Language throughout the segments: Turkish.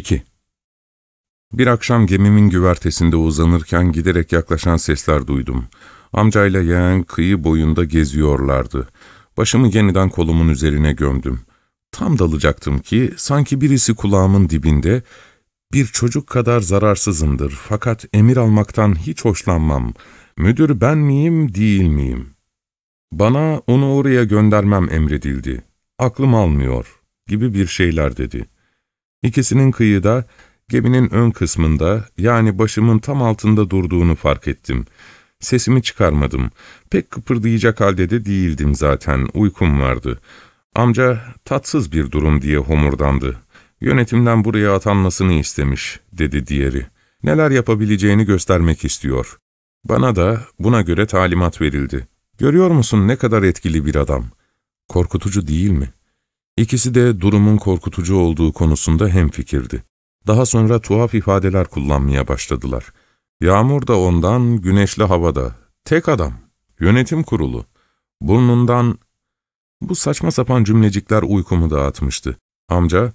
2. Bir akşam gemimin güvertesinde uzanırken giderek yaklaşan sesler duydum. Amcayla yeğen kıyı boyunda geziyorlardı. Başımı yeniden kolumun üzerine gömdüm. Tam dalacaktım ki sanki birisi kulağımın dibinde ''Bir çocuk kadar zararsızımdır fakat emir almaktan hiç hoşlanmam. Müdür ben miyim değil miyim?'' Bana onu oraya göndermem emredildi. Aklım almıyor gibi bir şeyler dedi.'' İkisinin kıyıda, geminin ön kısmında, yani başımın tam altında durduğunu fark ettim. Sesimi çıkarmadım. Pek kıpırdayacak halde de değildim zaten, uykum vardı. Amca, tatsız bir durum diye homurdandı. Yönetimden buraya atanmasını istemiş, dedi diğeri. Neler yapabileceğini göstermek istiyor. Bana da buna göre talimat verildi. Görüyor musun ne kadar etkili bir adam? Korkutucu değil mi?'' İkisi de durumun korkutucu olduğu konusunda hemfikirdi. Daha sonra tuhaf ifadeler kullanmaya başladılar. Yağmur da ondan, güneşli havada. Tek adam. Yönetim kurulu. Burnundan... Bu saçma sapan cümlecikler uykumu dağıtmıştı. Amca,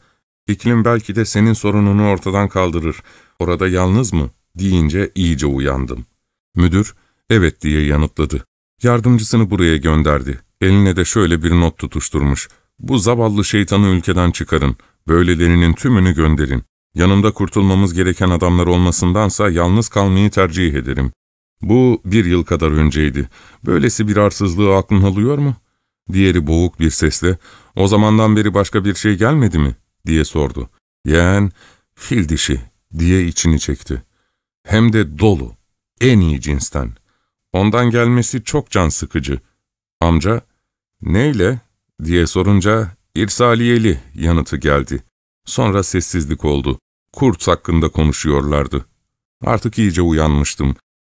iklim belki de senin sorununu ortadan kaldırır. Orada yalnız mı? deyince iyice uyandım. Müdür, evet diye yanıtladı. Yardımcısını buraya gönderdi. Eline de şöyle bir not tutuşturmuş. Bu zavallı şeytanı ülkeden çıkarın, böylelerinin tümünü gönderin. Yanımda kurtulmamız gereken adamlar olmasındansa yalnız kalmayı tercih ederim. Bu bir yıl kadar önceydi. Böylesi bir arsızlığı aklın alıyor mu? Diğeri boğuk bir sesle, o zamandan beri başka bir şey gelmedi mi? diye sordu. Yeğen, fil dişi diye içini çekti. Hem de dolu, en iyi cinsten. Ondan gelmesi çok can sıkıcı. Amca, neyle? diye sorunca irsaliyeli yanıtı geldi. Sonra sessizlik oldu. Kurt hakkında konuşuyorlardı. Artık iyice uyanmıştım.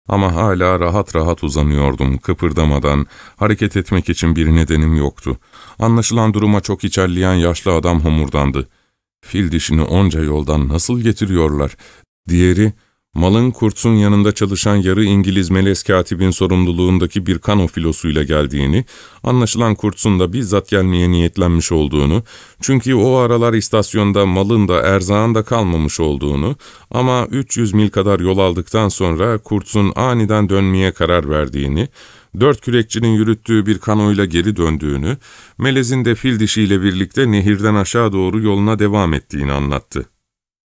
Ama hala rahat rahat uzanıyordum, kıpırdamadan, hareket etmek için bir nedenim yoktu. Anlaşılan duruma çok içerleyen yaşlı adam homurdandı. Fil dişini onca yoldan nasıl getiriyorlar? Diğeri, Malın Kurtz'un yanında çalışan yarı İngiliz melez katibin sorumluluğundaki bir kano filosuyla geldiğini, anlaşılan Kurtz'un da bizzat gelmeye niyetlenmiş olduğunu, çünkü o aralar istasyonda malın da erzağın da kalmamış olduğunu ama 300 mil kadar yol aldıktan sonra Kurtz'un aniden dönmeye karar verdiğini, dört kürekçinin yürüttüğü bir kanoyla geri döndüğünü, melezin de fil dişiyle birlikte nehirden aşağı doğru yoluna devam ettiğini anlattı.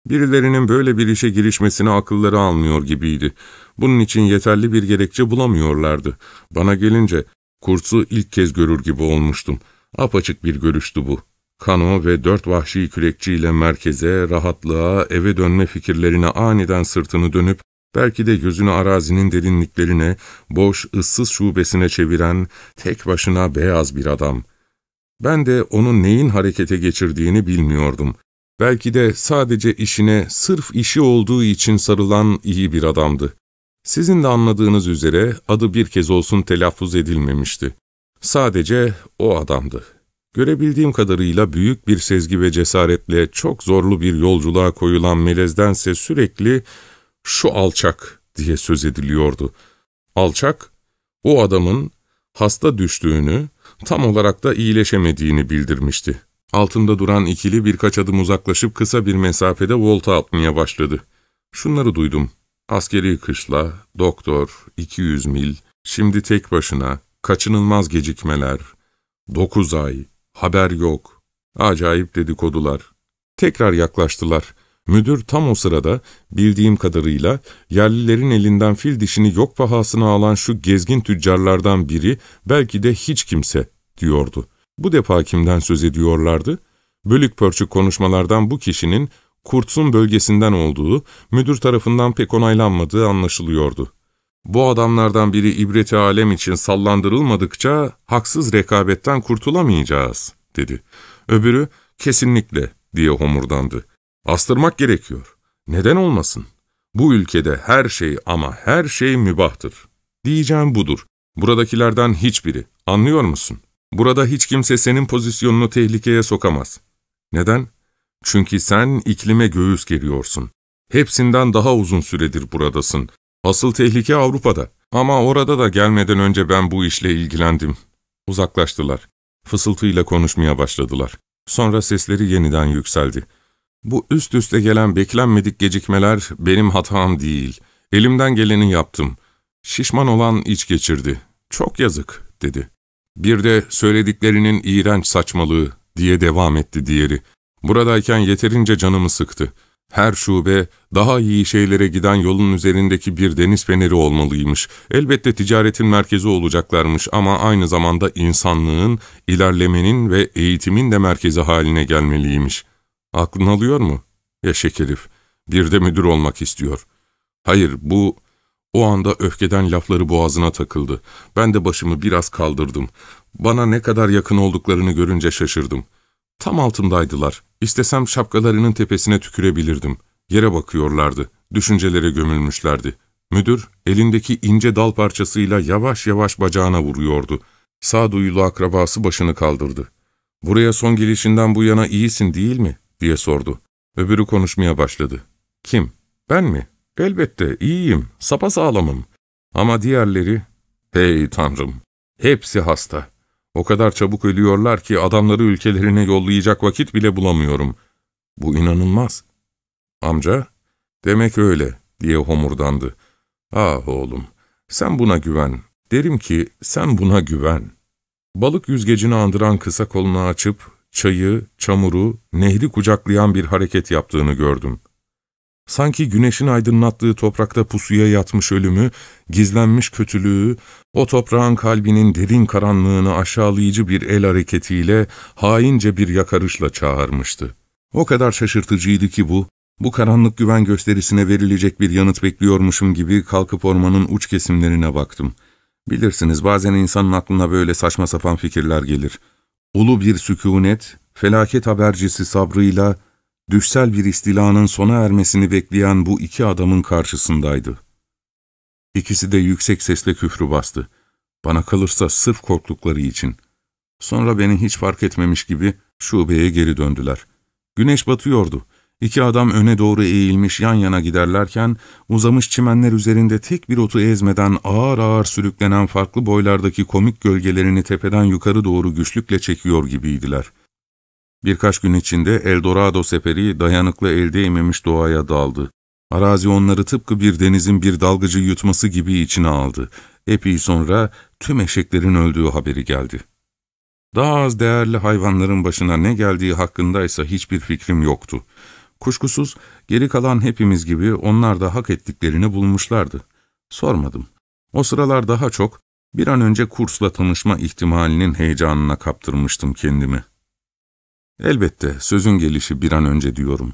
Birilerinin böyle bir işe girişmesini akılları almıyor gibiydi. Bunun için yeterli bir gerekçe bulamıyorlardı. Bana gelince kursu ilk kez görür gibi olmuştum. Apaçık bir görüştü bu. Kano ve dört vahşi kürekçiyle merkeze, rahatlığa, eve dönme fikirlerine aniden sırtını dönüp, belki de gözünü arazinin derinliklerine, boş, ıssız şubesine çeviren, tek başına beyaz bir adam. Ben de onun neyin harekete geçirdiğini bilmiyordum. Belki de sadece işine sırf işi olduğu için sarılan iyi bir adamdı. Sizin de anladığınız üzere adı bir kez olsun telaffuz edilmemişti. Sadece o adamdı. Görebildiğim kadarıyla büyük bir sezgi ve cesaretle çok zorlu bir yolculuğa koyulan Melez'dense sürekli ''şu alçak'' diye söz ediliyordu. Alçak, o adamın hasta düştüğünü, tam olarak da iyileşemediğini bildirmişti. Altında duran ikili birkaç adım uzaklaşıp kısa bir mesafede volta atmaya başladı. Şunları duydum. Askeri kışla, doktor, 200 mil, şimdi tek başına, kaçınılmaz gecikmeler, 9 ay, haber yok, acayip dedikodular. Tekrar yaklaştılar. Müdür tam o sırada bildiğim kadarıyla yerlilerin elinden fil dişini yok pahasına alan şu gezgin tüccarlardan biri belki de hiç kimse diyordu.'' Bu defa kimden söz ediyorlardı? Bölük pörçük konuşmalardan bu kişinin Kurtsun bölgesinden olduğu, müdür tarafından pek onaylanmadığı anlaşılıyordu. Bu adamlardan biri ibreti alem için sallandırılmadıkça haksız rekabetten kurtulamayacağız, dedi. Öbürü, kesinlikle, diye homurdandı. Astırmak gerekiyor. Neden olmasın? Bu ülkede her şey ama her şey mübahtır. Diyeceğim budur. Buradakilerden hiçbiri. Anlıyor musun? Burada hiç kimse senin pozisyonunu tehlikeye sokamaz. Neden? Çünkü sen iklime göğüs geriyorsun. Hepsinden daha uzun süredir buradasın. Asıl tehlike Avrupa'da. Ama orada da gelmeden önce ben bu işle ilgilendim. Uzaklaştılar. Fısıltıyla konuşmaya başladılar. Sonra sesleri yeniden yükseldi. Bu üst üste gelen beklenmedik gecikmeler benim hatam değil. Elimden geleni yaptım. Şişman olan iç geçirdi. Çok yazık, dedi. Bir de söylediklerinin iğrenç saçmalığı diye devam etti diğeri. Buradayken yeterince canımı sıktı. Her şube daha iyi şeylere giden yolun üzerindeki bir deniz feneri olmalıymış. Elbette ticaretin merkezi olacaklarmış ama aynı zamanda insanlığın, ilerlemenin ve eğitimin de merkezi haline gelmeliymiş. Aklın alıyor mu? ya herif. Bir de müdür olmak istiyor. Hayır bu o anda öfkeden lafları boğazına takıldı. Ben de başımı biraz kaldırdım. Bana ne kadar yakın olduklarını görünce şaşırdım. Tam altımdaydılar. İstesem şapkalarının tepesine tükürebilirdim. Yere bakıyorlardı. Düşüncelere gömülmüşlerdi. Müdür, elindeki ince dal parçasıyla yavaş yavaş bacağına vuruyordu. Sağduyulu akrabası başını kaldırdı. ''Buraya son gelişinden bu yana iyisin değil mi?'' diye sordu. Öbürü konuşmaya başladı. ''Kim? Ben mi?'' Elbette iyiyim, sapa sağlamım. Ama diğerleri, hey tanrım, hepsi hasta. O kadar çabuk ölüyorlar ki adamları ülkelerine yollayacak vakit bile bulamıyorum. Bu inanılmaz. Amca, demek öyle diye homurdandı. Ah oğlum, sen buna güven. Derim ki sen buna güven. Balık yüzgecini andıran kısa kolunu açıp çayı, çamuru, nehri kucaklayan bir hareket yaptığını gördüm. Sanki güneşin aydınlattığı toprakta pusuya yatmış ölümü, gizlenmiş kötülüğü, o toprağın kalbinin derin karanlığını aşağılayıcı bir el hareketiyle, haince bir yakarışla çağırmıştı. O kadar şaşırtıcıydı ki bu, bu karanlık güven gösterisine verilecek bir yanıt bekliyormuşum gibi kalkıp ormanın uç kesimlerine baktım. Bilirsiniz bazen insanın aklına böyle saçma sapan fikirler gelir. Ulu bir sükunet, felaket habercisi sabrıyla, düşsel bir istilanın sona ermesini bekleyen bu iki adamın karşısındaydı. İkisi de yüksek sesle küfrü bastı. Bana kalırsa sırf korktukları için. Sonra beni hiç fark etmemiş gibi şubeye geri döndüler. Güneş batıyordu. İki adam öne doğru eğilmiş yan yana giderlerken, uzamış çimenler üzerinde tek bir otu ezmeden ağır ağır sürüklenen farklı boylardaki komik gölgelerini tepeden yukarı doğru güçlükle çekiyor gibiydiler. Birkaç gün içinde Eldorado seferi dayanıklı el değmemiş doğaya daldı. Arazi onları tıpkı bir denizin bir dalgıcı yutması gibi içine aldı. Epey sonra tüm eşeklerin öldüğü haberi geldi. Daha az değerli hayvanların başına ne geldiği hakkındaysa hiçbir fikrim yoktu. Kuşkusuz geri kalan hepimiz gibi onlar da hak ettiklerini bulmuşlardı. Sormadım. O sıralar daha çok bir an önce kursla tanışma ihtimalinin heyecanına kaptırmıştım kendimi. Elbette, sözün gelişi bir an önce diyorum.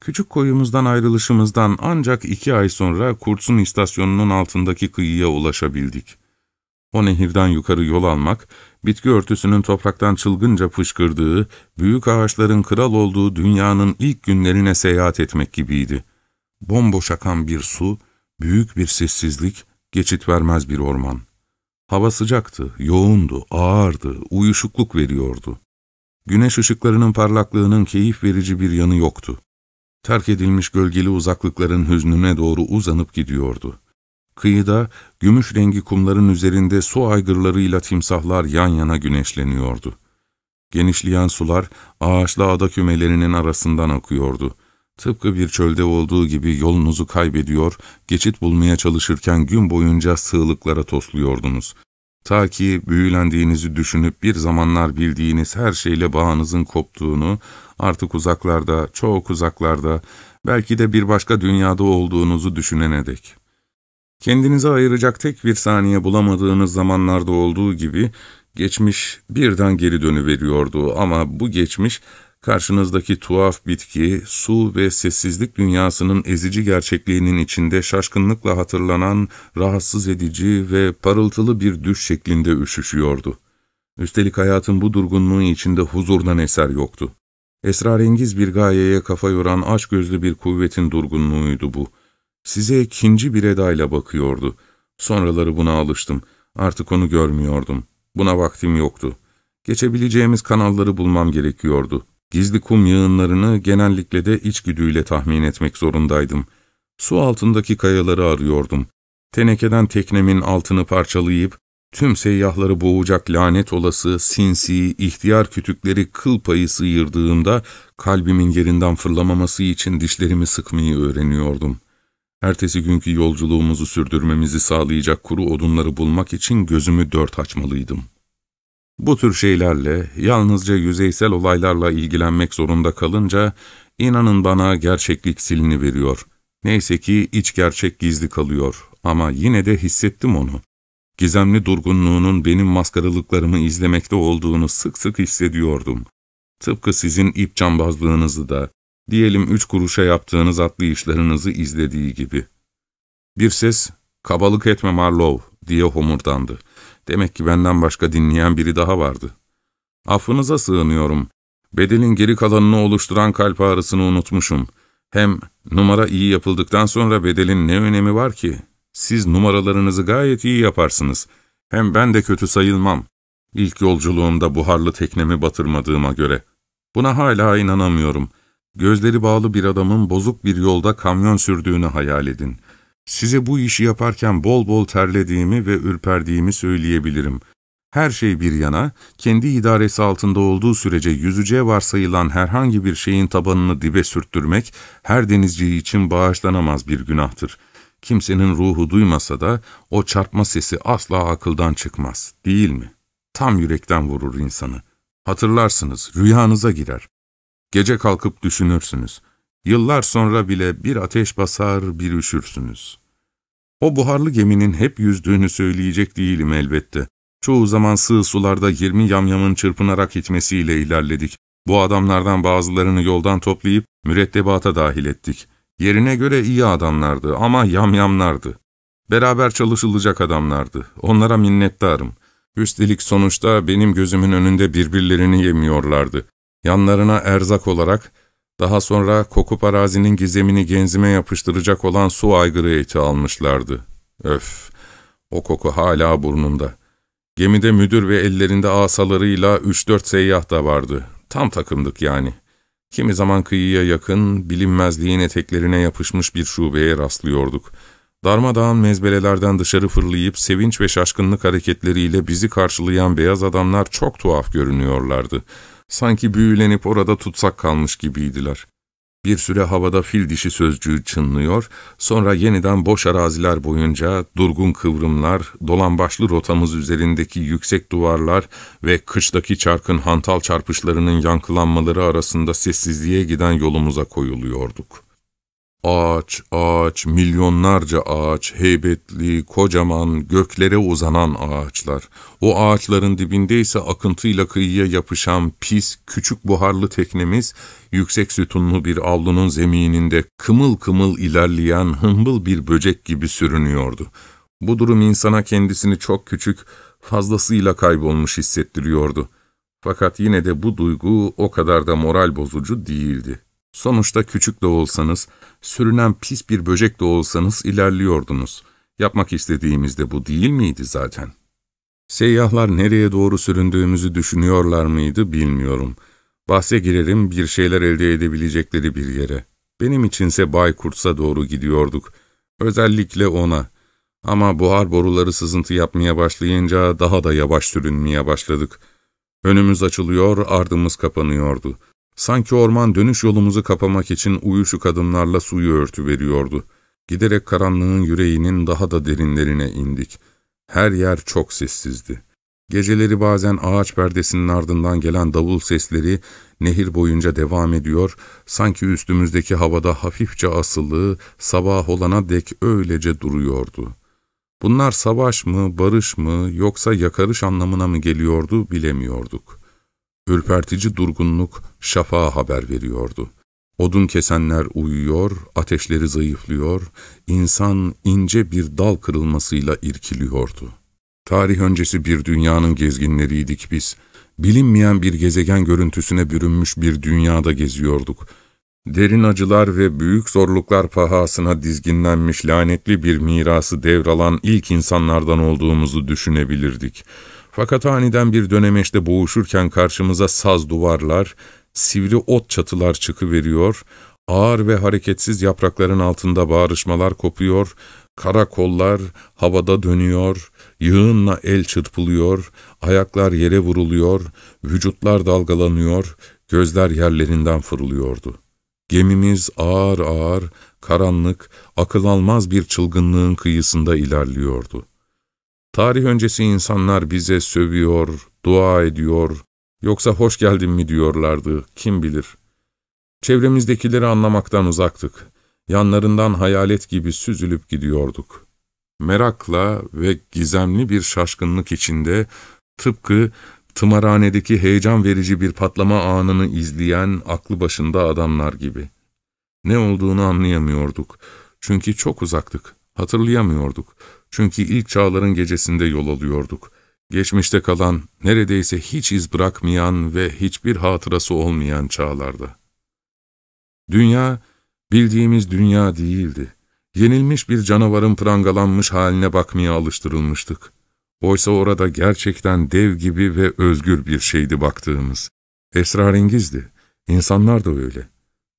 Küçük koyumuzdan ayrılışımızdan ancak iki ay sonra Kurtsun istasyonunun altındaki kıyıya ulaşabildik. O nehirden yukarı yol almak, bitki örtüsünün topraktan çılgınca fışkırdığı, büyük ağaçların kral olduğu dünyanın ilk günlerine seyahat etmek gibiydi. Bomboş akan bir su, büyük bir sessizlik, geçit vermez bir orman. Hava sıcaktı, yoğundu, ağırdı, uyuşukluk veriyordu. Güneş ışıklarının parlaklığının keyif verici bir yanı yoktu. Terk edilmiş gölgeli uzaklıkların hüznüne doğru uzanıp gidiyordu. Kıyıda, gümüş rengi kumların üzerinde su aygırlarıyla timsahlar yan yana güneşleniyordu. Genişleyen sular ağaçlı ada kümelerinin arasından akıyordu. Tıpkı bir çölde olduğu gibi yolunuzu kaybediyor, geçit bulmaya çalışırken gün boyunca sığlıklara tosluyordunuz. Ta ki büyülendiğinizi düşünüp bir zamanlar bildiğiniz her şeyle bağınızın koptuğunu, artık uzaklarda, çok uzaklarda, belki de bir başka dünyada olduğunuzu düşünene dek. Kendinize ayıracak tek bir saniye bulamadığınız zamanlarda olduğu gibi, geçmiş birden geri dönüveriyordu ama bu geçmiş karşınızdaki tuhaf bitki, su ve sessizlik dünyasının ezici gerçekliğinin içinde şaşkınlıkla hatırlanan, rahatsız edici ve parıltılı bir düş şeklinde üşüşüyordu. Üstelik hayatın bu durgunluğu içinde huzurdan eser yoktu. Esrarengiz bir gayeye kafa yoran gözlü bir kuvvetin durgunluğuydu bu. Size ikinci bir edayla bakıyordu. Sonraları buna alıştım. Artık onu görmüyordum. Buna vaktim yoktu. Geçebileceğimiz kanalları bulmam gerekiyordu. Gizli kum yığınlarını genellikle de içgüdüyle tahmin etmek zorundaydım. Su altındaki kayaları arıyordum. Tenekeden teknemin altını parçalayıp, tüm seyyahları boğacak lanet olası, sinsi, ihtiyar kütükleri kıl payı sıyırdığımda, kalbimin yerinden fırlamaması için dişlerimi sıkmayı öğreniyordum. Ertesi günkü yolculuğumuzu sürdürmemizi sağlayacak kuru odunları bulmak için gözümü dört açmalıydım.'' Bu tür şeylerle, yalnızca yüzeysel olaylarla ilgilenmek zorunda kalınca, inanın bana gerçeklik silini veriyor. Neyse ki iç gerçek gizli kalıyor ama yine de hissettim onu. Gizemli durgunluğunun benim maskaralıklarımı izlemekte olduğunu sık sık hissediyordum. Tıpkı sizin ip cambazlığınızı da, diyelim üç kuruşa yaptığınız atlı işlerinizi izlediği gibi. Bir ses, kabalık etme Marlow diye homurdandı. Demek ki benden başka dinleyen biri daha vardı. Affınıza sığınıyorum. Bedelin geri kalanını oluşturan kalp ağrısını unutmuşum. Hem numara iyi yapıldıktan sonra bedelin ne önemi var ki? Siz numaralarınızı gayet iyi yaparsınız. Hem ben de kötü sayılmam. İlk yolculuğumda buharlı teknemi batırmadığıma göre. Buna hala inanamıyorum. Gözleri bağlı bir adamın bozuk bir yolda kamyon sürdüğünü hayal edin. Size bu işi yaparken bol bol terlediğimi ve ürperdiğimi söyleyebilirim. Her şey bir yana, kendi idaresi altında olduğu sürece yüzüce varsayılan herhangi bir şeyin tabanını dibe sürttürmek, her denizci için bağışlanamaz bir günahtır. Kimsenin ruhu duymasa da o çarpma sesi asla akıldan çıkmaz, değil mi? Tam yürekten vurur insanı. Hatırlarsınız, rüyanıza girer. Gece kalkıp düşünürsünüz. Yıllar sonra bile bir ateş basar, bir üşürsünüz.'' O buharlı geminin hep yüzdüğünü söyleyecek değilim elbette. Çoğu zaman sığ sularda 20 yamyamın çırpınarak itmesiyle ilerledik. Bu adamlardan bazılarını yoldan toplayıp mürettebata dahil ettik. Yerine göre iyi adamlardı ama yamyamlardı. Beraber çalışılacak adamlardı. Onlara minnettarım. Üstelik sonuçta benim gözümün önünde birbirlerini yemiyorlardı. Yanlarına erzak olarak daha sonra kokup arazinin gizemini genzime yapıştıracak olan su aygırı eti almışlardı. Öf! O koku hala burnumda. Gemide müdür ve ellerinde asalarıyla üç dört seyyah da vardı. Tam takımdık yani. Kimi zaman kıyıya yakın, bilinmezliğin eteklerine yapışmış bir şubeye rastlıyorduk. Darmadağın mezbelelerden dışarı fırlayıp sevinç ve şaşkınlık hareketleriyle bizi karşılayan beyaz adamlar çok tuhaf görünüyorlardı.'' Sanki büyülenip orada tutsak kalmış gibiydiler. Bir süre havada fil dişi sözcüğü çınlıyor, sonra yeniden boş araziler boyunca durgun kıvrımlar, dolambaçlı rotamız üzerindeki yüksek duvarlar ve kıştaki çarkın hantal çarpışlarının yankılanmaları arasında sessizliğe giden yolumuza koyuluyorduk.'' Ağaç, ağaç, milyonlarca ağaç, heybetli, kocaman, göklere uzanan ağaçlar. O ağaçların dibinde ise akıntıyla kıyıya yapışan pis, küçük buharlı teknemiz, yüksek sütunlu bir avlunun zemininde kımıl kımıl ilerleyen hımbıl bir böcek gibi sürünüyordu. Bu durum insana kendisini çok küçük, fazlasıyla kaybolmuş hissettiriyordu. Fakat yine de bu duygu o kadar da moral bozucu değildi. Sonuçta küçük de olsanız, sürünen pis bir böcek de olsanız ilerliyordunuz. Yapmak istediğimiz de bu değil miydi zaten? Seyyahlar nereye doğru süründüğümüzü düşünüyorlar mıydı bilmiyorum. Bahse girerim bir şeyler elde edebilecekleri bir yere. Benim içinse Baykurt'a doğru gidiyorduk. Özellikle ona. Ama buhar boruları sızıntı yapmaya başlayınca daha da yavaş sürünmeye başladık. Önümüz açılıyor, ardımız kapanıyordu.'' Sanki orman dönüş yolumuzu kapamak için uyuşuk adımlarla suyu örtü veriyordu. Giderek karanlığın yüreğinin daha da derinlerine indik. Her yer çok sessizdi. Geceleri bazen ağaç perdesinin ardından gelen davul sesleri nehir boyunca devam ediyor, sanki üstümüzdeki havada hafifçe asılı, sabah olana dek öylece duruyordu. Bunlar savaş mı, barış mı, yoksa yakarış anlamına mı geliyordu bilemiyorduk.'' Ürpertici durgunluk şafağa haber veriyordu. Odun kesenler uyuyor, ateşleri zayıflıyor, insan ince bir dal kırılmasıyla irkiliyordu. Tarih öncesi bir dünyanın gezginleriydik biz. Bilinmeyen bir gezegen görüntüsüne bürünmüş bir dünyada geziyorduk. Derin acılar ve büyük zorluklar pahasına dizginlenmiş lanetli bir mirası devralan ilk insanlardan olduğumuzu düşünebilirdik.'' Fakat aniden bir dönemeçte boğuşurken karşımıza saz duvarlar, sivri ot çatılar çıkıveriyor, ağır ve hareketsiz yaprakların altında bağrışmalar kopuyor, karakollar havada dönüyor, yığınla el çırpılıyor, ayaklar yere vuruluyor, vücutlar dalgalanıyor, gözler yerlerinden fırlıyordu. Gemimiz ağır ağır, karanlık, akıl almaz bir çılgınlığın kıyısında ilerliyordu. Tarih öncesi insanlar bize sövüyor, dua ediyor, yoksa hoş geldin mi diyorlardı, kim bilir. Çevremizdekileri anlamaktan uzaktık. Yanlarından hayalet gibi süzülüp gidiyorduk. Merakla ve gizemli bir şaşkınlık içinde tıpkı tımarhanedeki heyecan verici bir patlama anını izleyen aklı başında adamlar gibi. Ne olduğunu anlayamıyorduk. Çünkü çok uzaktık, hatırlayamıyorduk. Çünkü ilk çağların gecesinde yol alıyorduk. Geçmişte kalan, neredeyse hiç iz bırakmayan ve hiçbir hatırası olmayan çağlarda. Dünya, bildiğimiz dünya değildi. Yenilmiş bir canavarın prangalanmış haline bakmaya alıştırılmıştık. Oysa orada gerçekten dev gibi ve özgür bir şeydi baktığımız. Esrarengizdi. İnsanlar da öyle.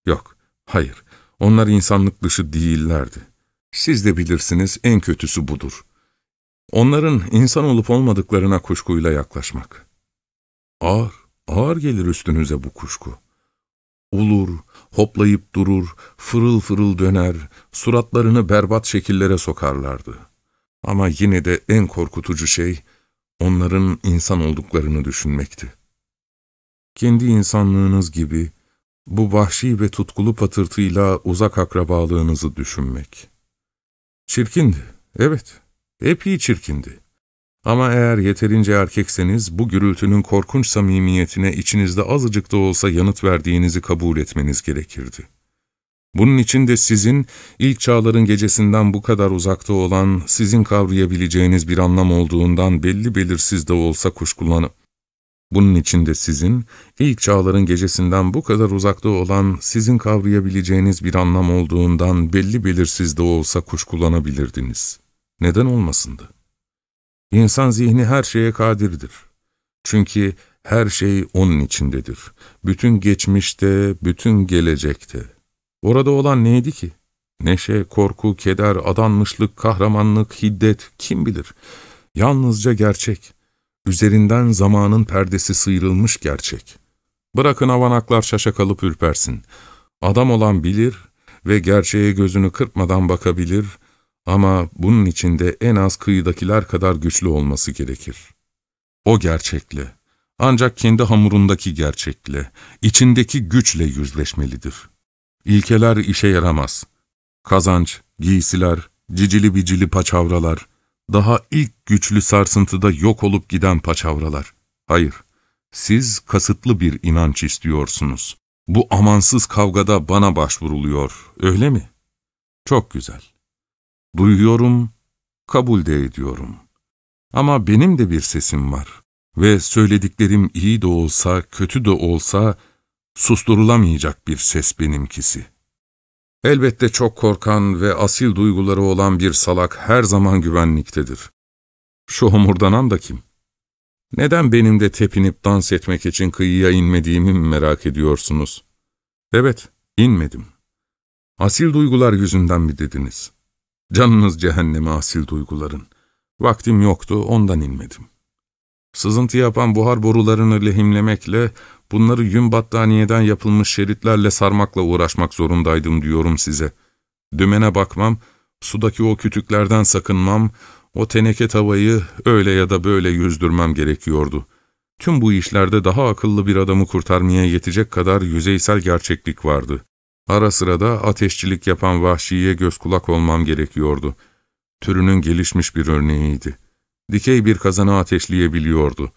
Yok, hayır, onlar insanlık dışı değillerdi. Siz de bilirsiniz en kötüsü budur. Onların insan olup olmadıklarına kuşkuyla yaklaşmak. Ağır, ağır gelir üstünüze bu kuşku. Ulur, hoplayıp durur, fırıl fırıl döner, suratlarını berbat şekillere sokarlardı. Ama yine de en korkutucu şey, onların insan olduklarını düşünmekti. Kendi insanlığınız gibi, bu vahşi ve tutkulu patırtıyla uzak akrabalığınızı düşünmek. Çirkindi, evet. Epey çirkindi. Ama eğer yeterince erkekseniz bu gürültünün korkunç samimiyetine içinizde azıcık da olsa yanıt verdiğinizi kabul etmeniz gerekirdi. Bunun için de sizin, ilk çağların gecesinden bu kadar uzakta olan, sizin kavrayabileceğiniz bir anlam olduğundan belli belirsiz de olsa kuşkulanıp, bunun içinde sizin, ilk çağların gecesinden bu kadar uzakta olan, sizin kavrayabileceğiniz bir anlam olduğundan belli belirsiz de olsa kuşkulanabilirdiniz. Neden olmasındı? İnsan zihni her şeye kadirdir. Çünkü her şey onun içindedir. Bütün geçmişte, bütün gelecekte. Orada olan neydi ki? Neşe, korku, keder, adanmışlık, kahramanlık, hiddet, kim bilir? Yalnızca gerçek.'' Üzerinden zamanın perdesi sıyrılmış gerçek. Bırakın avanaklar şaşa kalıp ürpersin. Adam olan bilir ve gerçeğe gözünü kırpmadan bakabilir ama bunun içinde en az kıyıdakiler kadar güçlü olması gerekir. O gerçekle, ancak kendi hamurundaki gerçekle, içindeki güçle yüzleşmelidir. İlkeler işe yaramaz. Kazanç, giysiler, cicili bicili paçavralar, daha ilk güçlü sarsıntıda yok olup giden paçavralar. Hayır, siz kasıtlı bir inanç istiyorsunuz. Bu amansız kavgada bana başvuruluyor, öyle mi? Çok güzel. Duyuyorum, kabul de ediyorum. Ama benim de bir sesim var ve söylediklerim iyi de olsa, kötü de olsa, susturulamayacak bir ses benimkisi.'' Elbette çok korkan ve asil duyguları olan bir salak her zaman güvenliktedir. Şu homurdanan da kim? Neden benim de tepinip dans etmek için kıyıya inmediğimi mi merak ediyorsunuz? Evet, inmedim. Asil duygular yüzünden mi dediniz? Canınız cehenneme asil duyguların. Vaktim yoktu, ondan inmedim. Sızıntı yapan buhar borularını lehimlemekle Bunları yün battaniyeden yapılmış şeritlerle sarmakla uğraşmak zorundaydım diyorum size. Dümene bakmam, sudaki o kütüklerden sakınmam, o teneke tavayı öyle ya da böyle yüzdürmem gerekiyordu. Tüm bu işlerde daha akıllı bir adamı kurtarmaya yetecek kadar yüzeysel gerçeklik vardı. Ara sıra da ateşçilik yapan vahşiye göz kulak olmam gerekiyordu. Türünün gelişmiş bir örneğiydi. Dikey bir kazana ateşleyebiliyordu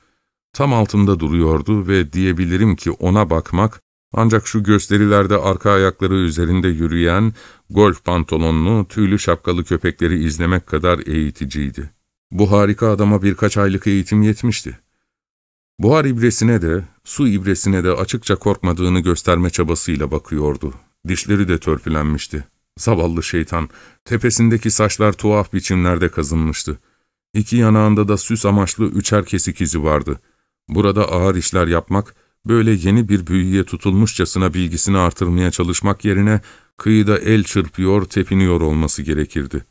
tam altımda duruyordu ve diyebilirim ki ona bakmak, ancak şu gösterilerde arka ayakları üzerinde yürüyen, golf pantolonlu, tüylü şapkalı köpekleri izlemek kadar eğiticiydi. Bu harika adama birkaç aylık eğitim yetmişti. Buhar ibresine de, su ibresine de açıkça korkmadığını gösterme çabasıyla bakıyordu. Dişleri de törpülenmişti. Zavallı şeytan, tepesindeki saçlar tuhaf biçimlerde kazınmıştı. İki yanağında da süs amaçlı üçer kesik izi vardı.'' Burada ağır işler yapmak, böyle yeni bir büyüye tutulmuşçasına bilgisini artırmaya çalışmak yerine kıyıda el çırpıyor, tepiniyor olması gerekirdi.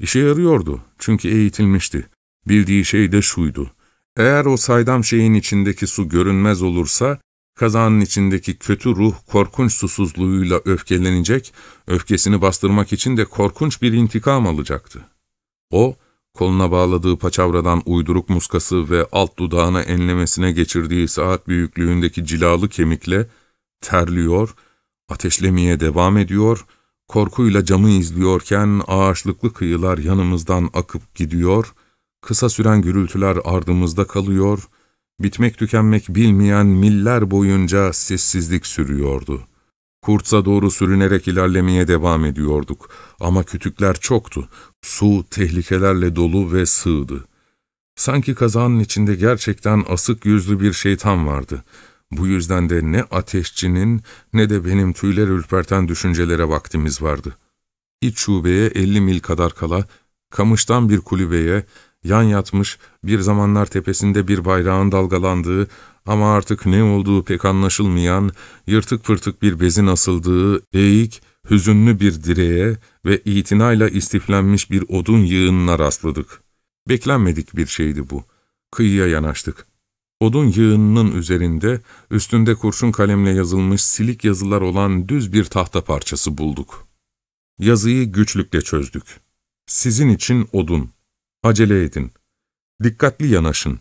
İşe yarıyordu çünkü eğitilmişti. Bildiği şey de şuydu. Eğer o saydam şeyin içindeki su görünmez olursa, kazanın içindeki kötü ruh korkunç susuzluğuyla öfkelenecek, öfkesini bastırmak için de korkunç bir intikam alacaktı. O, koluna bağladığı paçavradan uyduruk muskası ve alt dudağına enlemesine geçirdiği saat büyüklüğündeki cilalı kemikle terliyor, ateşlemeye devam ediyor, korkuyla camı izliyorken ağaçlıklı kıyılar yanımızdan akıp gidiyor, kısa süren gürültüler ardımızda kalıyor, bitmek tükenmek bilmeyen miller boyunca sessizlik sürüyordu.'' Kurtsa doğru sürünerek ilerlemeye devam ediyorduk. Ama kütükler çoktu. Su tehlikelerle dolu ve sığdı. Sanki kazanın içinde gerçekten asık yüzlü bir şeytan vardı. Bu yüzden de ne ateşçinin ne de benim tüyler ürperten düşüncelere vaktimiz vardı. İç şubeye elli mil kadar kala, kamıştan bir kulübeye, yan yatmış, bir zamanlar tepesinde bir bayrağın dalgalandığı ama artık ne olduğu pek anlaşılmayan, yırtık pırtık bir bezin asıldığı, eğik, hüzünlü bir direğe ve itinayla istiflenmiş bir odun yığınına rastladık. Beklenmedik bir şeydi bu. Kıyıya yanaştık. Odun yığınının üzerinde, üstünde kurşun kalemle yazılmış silik yazılar olan düz bir tahta parçası bulduk. Yazıyı güçlükle çözdük. Sizin için odun. Acele edin. Dikkatli yanaşın.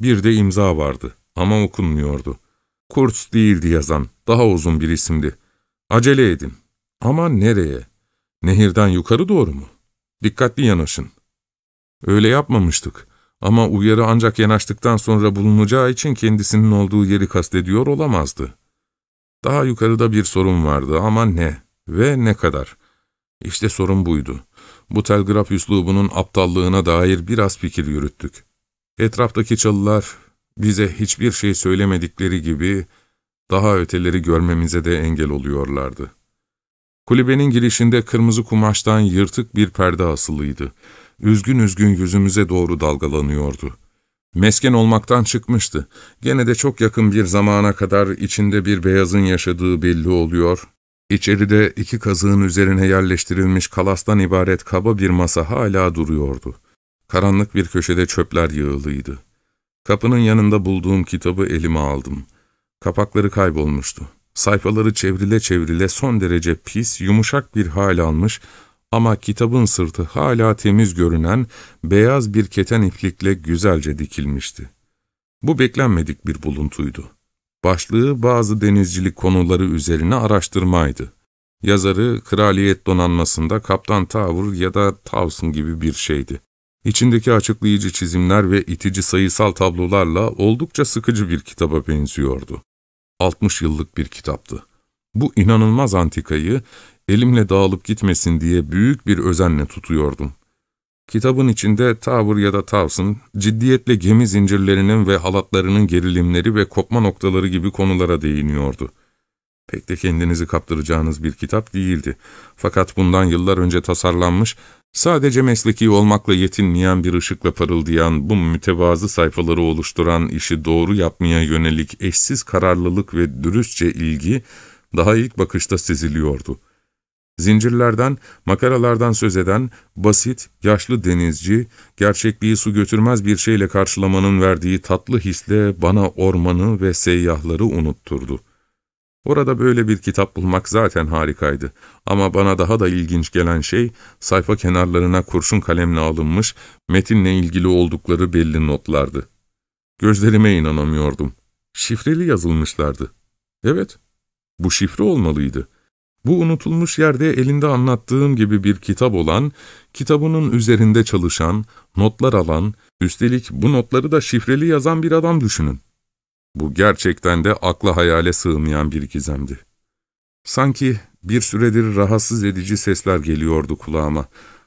Bir de imza vardı.'' ama okunmuyordu. Kurt değildi yazan, daha uzun bir isimdi. Acele edin. Ama nereye? Nehirden yukarı doğru mu? Dikkatli yanaşın. Öyle yapmamıştık ama uyarı ancak yanaştıktan sonra bulunacağı için kendisinin olduğu yeri kastediyor olamazdı. Daha yukarıda bir sorun vardı ama ne ve ne kadar? İşte sorun buydu. Bu telgraf üslubunun aptallığına dair biraz fikir yürüttük. Etraftaki çalılar bize hiçbir şey söylemedikleri gibi daha öteleri görmemize de engel oluyorlardı. Kulübenin girişinde kırmızı kumaştan yırtık bir perde asılıydı. Üzgün üzgün yüzümüze doğru dalgalanıyordu. Mesken olmaktan çıkmıştı. Gene de çok yakın bir zamana kadar içinde bir beyazın yaşadığı belli oluyor. İçeride iki kazığın üzerine yerleştirilmiş kalastan ibaret kaba bir masa hala duruyordu. Karanlık bir köşede çöpler yığılıydı. Kapının yanında bulduğum kitabı elime aldım. Kapakları kaybolmuştu. Sayfaları çevrile çevrile son derece pis, yumuşak bir hal almış ama kitabın sırtı hala temiz görünen beyaz bir keten iplikle güzelce dikilmişti. Bu beklenmedik bir buluntuydu. Başlığı bazı denizcilik konuları üzerine araştırmaydı. Yazarı kraliyet donanmasında Kaptan tavır ya da Towson gibi bir şeydi. İçindeki açıklayıcı çizimler ve itici sayısal tablolarla oldukça sıkıcı bir kitaba benziyordu. 60 yıllık bir kitaptı. Bu inanılmaz antikayı elimle dağılıp gitmesin diye büyük bir özenle tutuyordum. Kitabın içinde Tower ya da tavsın ciddiyetle gemi zincirlerinin ve halatlarının gerilimleri ve kopma noktaları gibi konulara değiniyordu. Pek de kendinizi kaptıracağınız bir kitap değildi. Fakat bundan yıllar önce tasarlanmış Sadece mesleki olmakla yetinmeyen bir ışıkla parıldayan bu mütevazı sayfaları oluşturan işi doğru yapmaya yönelik eşsiz kararlılık ve dürüstçe ilgi daha ilk bakışta seziliyordu. Zincirlerden, makaralardan söz eden basit, yaşlı denizci, gerçekliği su götürmez bir şeyle karşılamanın verdiği tatlı hisle bana ormanı ve seyyahları unutturdu.'' Orada böyle bir kitap bulmak zaten harikaydı. Ama bana daha da ilginç gelen şey, sayfa kenarlarına kurşun kalemle alınmış, metinle ilgili oldukları belli notlardı. Gözlerime inanamıyordum. Şifreli yazılmışlardı. Evet, bu şifre olmalıydı. Bu unutulmuş yerde elinde anlattığım gibi bir kitap olan, kitabının üzerinde çalışan, notlar alan, üstelik bu notları da şifreli yazan bir adam düşünün. Bu gerçekten de akla hayale sığmayan bir gizemdi. Sanki bir süredir rahatsız edici sesler geliyordu kulağıma.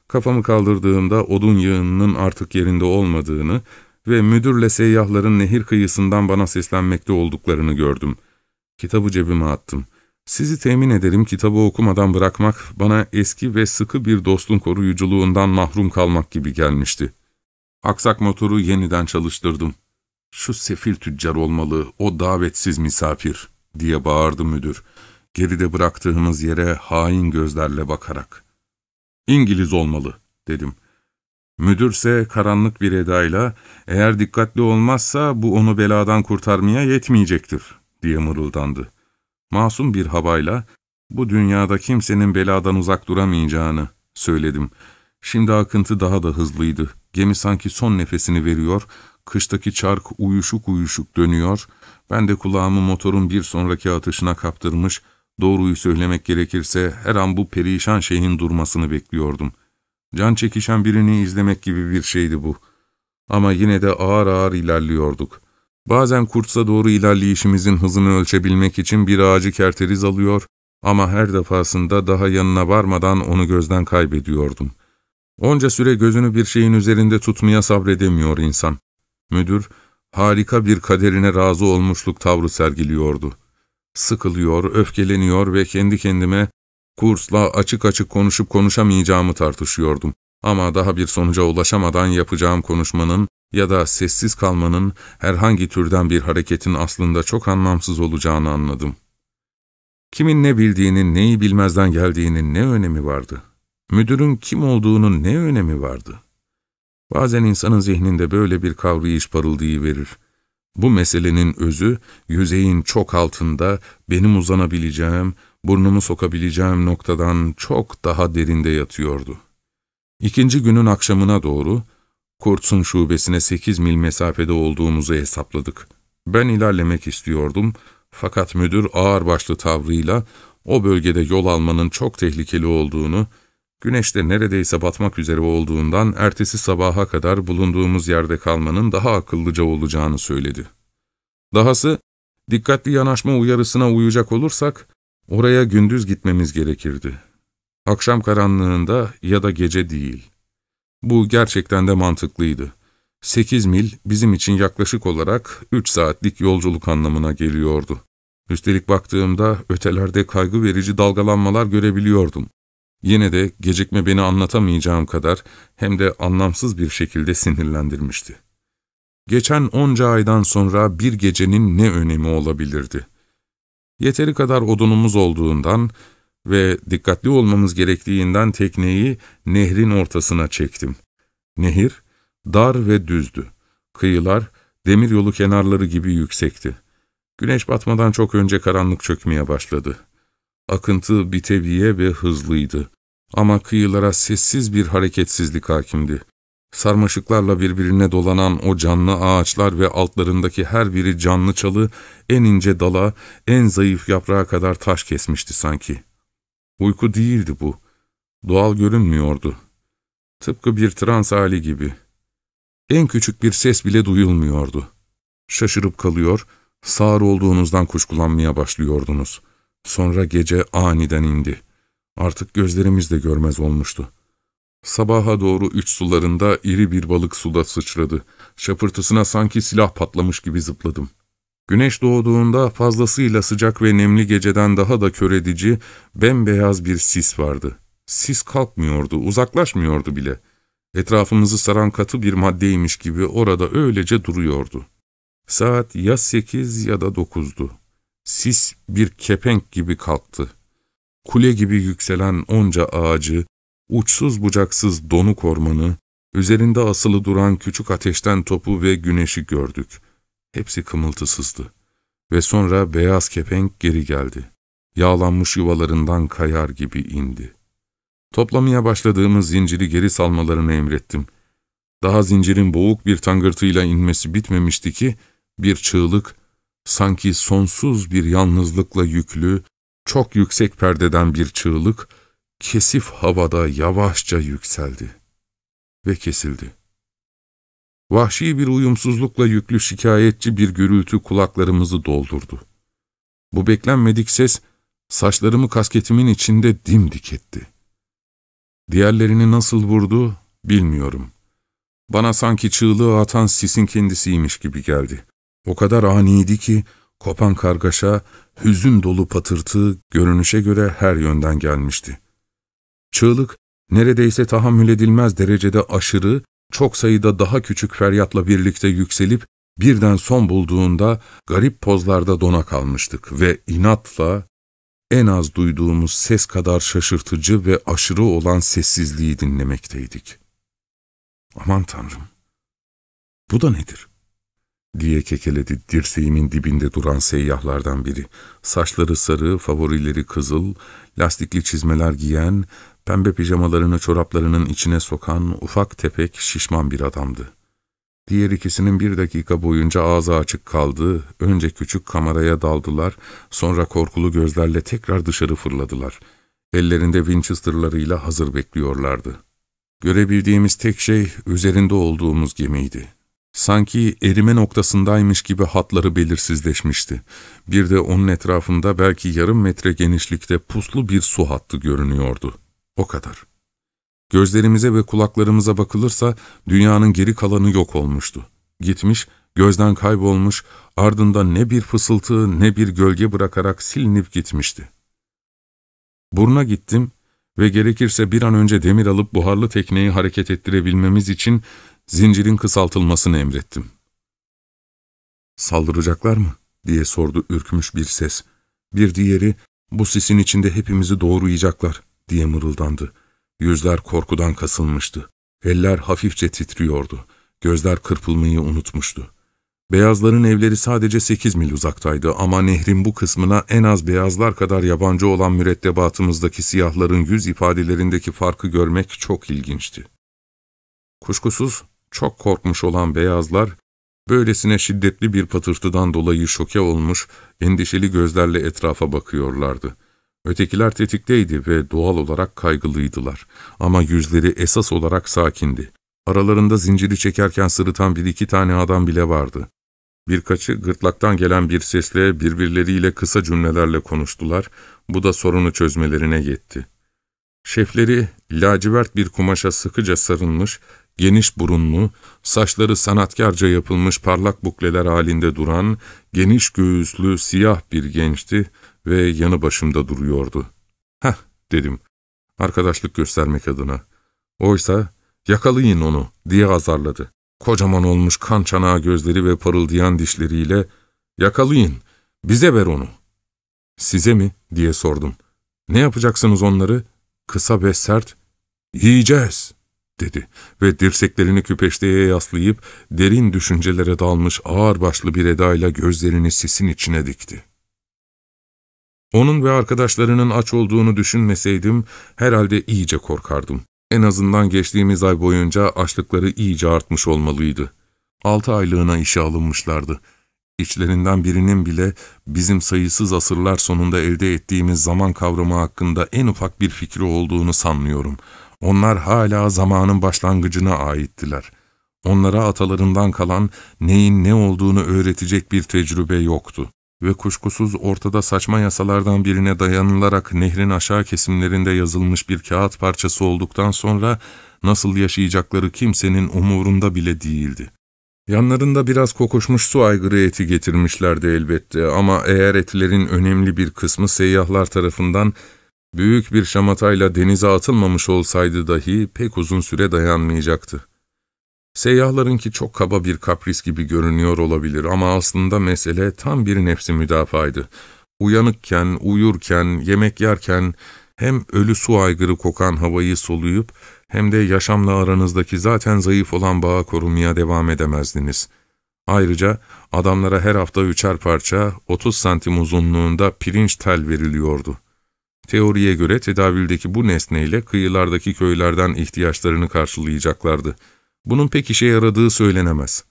Kafamı kaldırdığımda odun yığınının artık yerinde olmadığını ve müdürle seyyahların nehir kıyısından bana seslenmekte olduklarını gördüm. Kitabı cebime attım. Sizi temin ederim kitabı okumadan bırakmak bana eski ve sıkı bir dostun koruyuculuğundan mahrum kalmak gibi gelmişti. Aksak motoru yeniden çalıştırdım şu sefil tüccar olmalı, o davetsiz misafir diye bağırdı müdür. Geride bıraktığımız yere hain gözlerle bakarak. İngiliz olmalı dedim. Müdürse karanlık bir edayla eğer dikkatli olmazsa bu onu beladan kurtarmaya yetmeyecektir diye mırıldandı. Masum bir havayla bu dünyada kimsenin beladan uzak duramayacağını söyledim. Şimdi akıntı daha da hızlıydı. Gemi sanki son nefesini veriyor, Kıştaki çark uyuşuk uyuşuk dönüyor, ben de kulağımı motorun bir sonraki atışına kaptırmış, doğruyu söylemek gerekirse her an bu perişan şeyin durmasını bekliyordum. Can çekişen birini izlemek gibi bir şeydi bu. Ama yine de ağır ağır ilerliyorduk. Bazen kurtsa doğru ilerleyişimizin hızını ölçebilmek için bir ağacı kerteriz alıyor ama her defasında daha yanına varmadan onu gözden kaybediyordum.'' Onca süre gözünü bir şeyin üzerinde tutmaya sabredemiyor insan. Müdür, harika bir kaderine razı olmuşluk tavrı sergiliyordu. Sıkılıyor, öfkeleniyor ve kendi kendime kursla açık açık konuşup konuşamayacağımı tartışıyordum. Ama daha bir sonuca ulaşamadan yapacağım konuşmanın ya da sessiz kalmanın herhangi türden bir hareketin aslında çok anlamsız olacağını anladım. Kimin ne bildiğinin, neyi bilmezden geldiğinin ne önemi vardı? Müdürün kim olduğunun ne önemi vardı?'' Bazen insanın zihninde böyle bir kavrayış parıldığı verir. Bu meselenin özü, yüzeyin çok altında benim uzanabileceğim, burnumu sokabileceğim noktadan çok daha derinde yatıyordu. İkinci günün akşamına doğru, Kurtz'un şubesine 8 mil mesafede olduğumuzu hesapladık. Ben ilerlemek istiyordum fakat müdür ağırbaşlı tavrıyla o bölgede yol almanın çok tehlikeli olduğunu, Güneş de neredeyse batmak üzere olduğundan ertesi sabaha kadar bulunduğumuz yerde kalmanın daha akıllıca olacağını söyledi. Dahası, dikkatli yanaşma uyarısına uyacak olursak, oraya gündüz gitmemiz gerekirdi. Akşam karanlığında ya da gece değil. Bu gerçekten de mantıklıydı. Sekiz mil bizim için yaklaşık olarak üç saatlik yolculuk anlamına geliyordu. Üstelik baktığımda ötelerde kaygı verici dalgalanmalar görebiliyordum. Yine de gecikme beni anlatamayacağım kadar hem de anlamsız bir şekilde sinirlendirmişti. Geçen onca aydan sonra bir gecenin ne önemi olabilirdi? Yeteri kadar odunumuz olduğundan ve dikkatli olmamız gerektiğinden tekneyi nehrin ortasına çektim. Nehir dar ve düzdü. Kıyılar demiryolu kenarları gibi yüksekti. Güneş batmadan çok önce karanlık çökmeye başladı. Akıntı bitebiye ve hızlıydı. Ama kıyılara sessiz bir hareketsizlik hakimdi. Sarmaşıklarla birbirine dolanan o canlı ağaçlar ve altlarındaki her biri canlı çalı, en ince dala, en zayıf yaprağa kadar taş kesmişti sanki. Uyku değildi bu. Doğal görünmüyordu. Tıpkı bir trans hali gibi. En küçük bir ses bile duyulmuyordu. Şaşırıp kalıyor, sağır olduğunuzdan kuşkulanmaya başlıyordunuz. Sonra gece aniden indi. Artık gözlerimiz de görmez olmuştu. Sabaha doğru üç sularında iri bir balık suda sıçradı. Şapırtısına sanki silah patlamış gibi zıpladım. Güneş doğduğunda fazlasıyla sıcak ve nemli geceden daha da kör edici, bembeyaz bir sis vardı. Sis kalkmıyordu, uzaklaşmıyordu bile. Etrafımızı saran katı bir maddeymiş gibi orada öylece duruyordu. Saat ya sekiz ya da dokuzdu sis bir kepenk gibi kalktı. Kule gibi yükselen onca ağacı, uçsuz bucaksız donuk ormanı, üzerinde asılı duran küçük ateşten topu ve güneşi gördük. Hepsi kımıltısızdı. Ve sonra beyaz kepenk geri geldi. Yağlanmış yuvalarından kayar gibi indi. Toplamaya başladığımız zinciri geri salmalarını emrettim. Daha zincirin boğuk bir tangırtıyla inmesi bitmemişti ki, bir çığlık, sanki sonsuz bir yalnızlıkla yüklü, çok yüksek perdeden bir çığlık, kesif havada yavaşça yükseldi ve kesildi. Vahşi bir uyumsuzlukla yüklü şikayetçi bir gürültü kulaklarımızı doldurdu. Bu beklenmedik ses, saçlarımı kasketimin içinde dimdik etti. Diğerlerini nasıl vurdu bilmiyorum. Bana sanki çığlığı atan sisin kendisiymiş gibi geldi. O kadar aniydi ki kopan kargaşa, hüzün dolu patırtı görünüşe göre her yönden gelmişti. Çığlık, neredeyse tahammül edilmez derecede aşırı, çok sayıda daha küçük feryatla birlikte yükselip birden son bulduğunda garip pozlarda dona kalmıştık ve inatla en az duyduğumuz ses kadar şaşırtıcı ve aşırı olan sessizliği dinlemekteydik. Aman Tanrım, bu da nedir? diye kekeledi dirseğimin dibinde duran seyyahlardan biri. Saçları sarı, favorileri kızıl, lastikli çizmeler giyen, pembe pijamalarını çoraplarının içine sokan ufak tepek şişman bir adamdı. Diğer ikisinin bir dakika boyunca ağzı açık kaldı, önce küçük kameraya daldılar, sonra korkulu gözlerle tekrar dışarı fırladılar. Ellerinde Winchester'larıyla hazır bekliyorlardı. Görebildiğimiz tek şey üzerinde olduğumuz gemiydi.'' Sanki erime noktasındaymış gibi hatları belirsizleşmişti. Bir de onun etrafında belki yarım metre genişlikte puslu bir su hattı görünüyordu. O kadar. Gözlerimize ve kulaklarımıza bakılırsa dünyanın geri kalanı yok olmuştu. Gitmiş, gözden kaybolmuş, ardından ne bir fısıltı ne bir gölge bırakarak silinip gitmişti. Buruna gittim ve gerekirse bir an önce demir alıp buharlı tekneyi hareket ettirebilmemiz için zincirin kısaltılmasını emrettim. ''Saldıracaklar mı?'' diye sordu ürkmüş bir ses. Bir diğeri, ''Bu sisin içinde hepimizi doğrayacaklar.'' diye mırıldandı. Yüzler korkudan kasılmıştı. Eller hafifçe titriyordu. Gözler kırpılmayı unutmuştu. Beyazların evleri sadece sekiz mil uzaktaydı ama nehrin bu kısmına en az beyazlar kadar yabancı olan mürettebatımızdaki siyahların yüz ifadelerindeki farkı görmek çok ilginçti. Kuşkusuz çok korkmuş olan beyazlar, böylesine şiddetli bir patırtıdan dolayı şoke olmuş, endişeli gözlerle etrafa bakıyorlardı. Ötekiler tetikteydi ve doğal olarak kaygılıydılar. Ama yüzleri esas olarak sakindi. Aralarında zinciri çekerken sırıtan bir iki tane adam bile vardı. Birkaçı gırtlaktan gelen bir sesle birbirleriyle kısa cümlelerle konuştular. Bu da sorunu çözmelerine yetti. Şefleri lacivert bir kumaşa sıkıca sarılmış, geniş burunlu, saçları sanatkarca yapılmış parlak bukleler halinde duran, geniş göğüslü, siyah bir gençti ve yanı başımda duruyordu. Heh dedim, arkadaşlık göstermek adına. Oysa yakalayın onu diye azarladı. Kocaman olmuş kan çanağı gözleri ve parıldayan dişleriyle yakalayın, bize ver onu. Size mi diye sordum. Ne yapacaksınız onları? Kısa ve sert. Yiyeceğiz dedi ve dirseklerini küpeşteye yaslayıp derin düşüncelere dalmış ağır başlı bir edayla gözlerini sisin içine dikti. Onun ve arkadaşlarının aç olduğunu düşünmeseydim herhalde iyice korkardım. En azından geçtiğimiz ay boyunca açlıkları iyice artmış olmalıydı. Altı aylığına işe alınmışlardı. İçlerinden birinin bile bizim sayısız asırlar sonunda elde ettiğimiz zaman kavramı hakkında en ufak bir fikri olduğunu sanmıyorum.'' Onlar hala zamanın başlangıcına aittiler. Onlara atalarından kalan neyin ne olduğunu öğretecek bir tecrübe yoktu. Ve kuşkusuz ortada saçma yasalardan birine dayanılarak nehrin aşağı kesimlerinde yazılmış bir kağıt parçası olduktan sonra nasıl yaşayacakları kimsenin umurunda bile değildi. Yanlarında biraz kokuşmuş su aygırı eti getirmişlerdi elbette ama eğer etlerin önemli bir kısmı seyyahlar tarafından Büyük bir şamatayla denize atılmamış olsaydı dahi pek uzun süre dayanmayacaktı. Seyyahlarınki çok kaba bir kapris gibi görünüyor olabilir ama aslında mesele tam bir nefsi müdafaydı. Uyanıkken, uyurken, yemek yerken hem ölü su aygırı kokan havayı soluyup hem de yaşamla aranızdaki zaten zayıf olan bağa korumaya devam edemezdiniz. Ayrıca adamlara her hafta üçer parça 30 santim uzunluğunda pirinç tel veriliyordu. Teoriye göre tedavüldeki bu nesneyle kıyılardaki köylerden ihtiyaçlarını karşılayacaklardı. Bunun pek işe yaradığı söylenemez.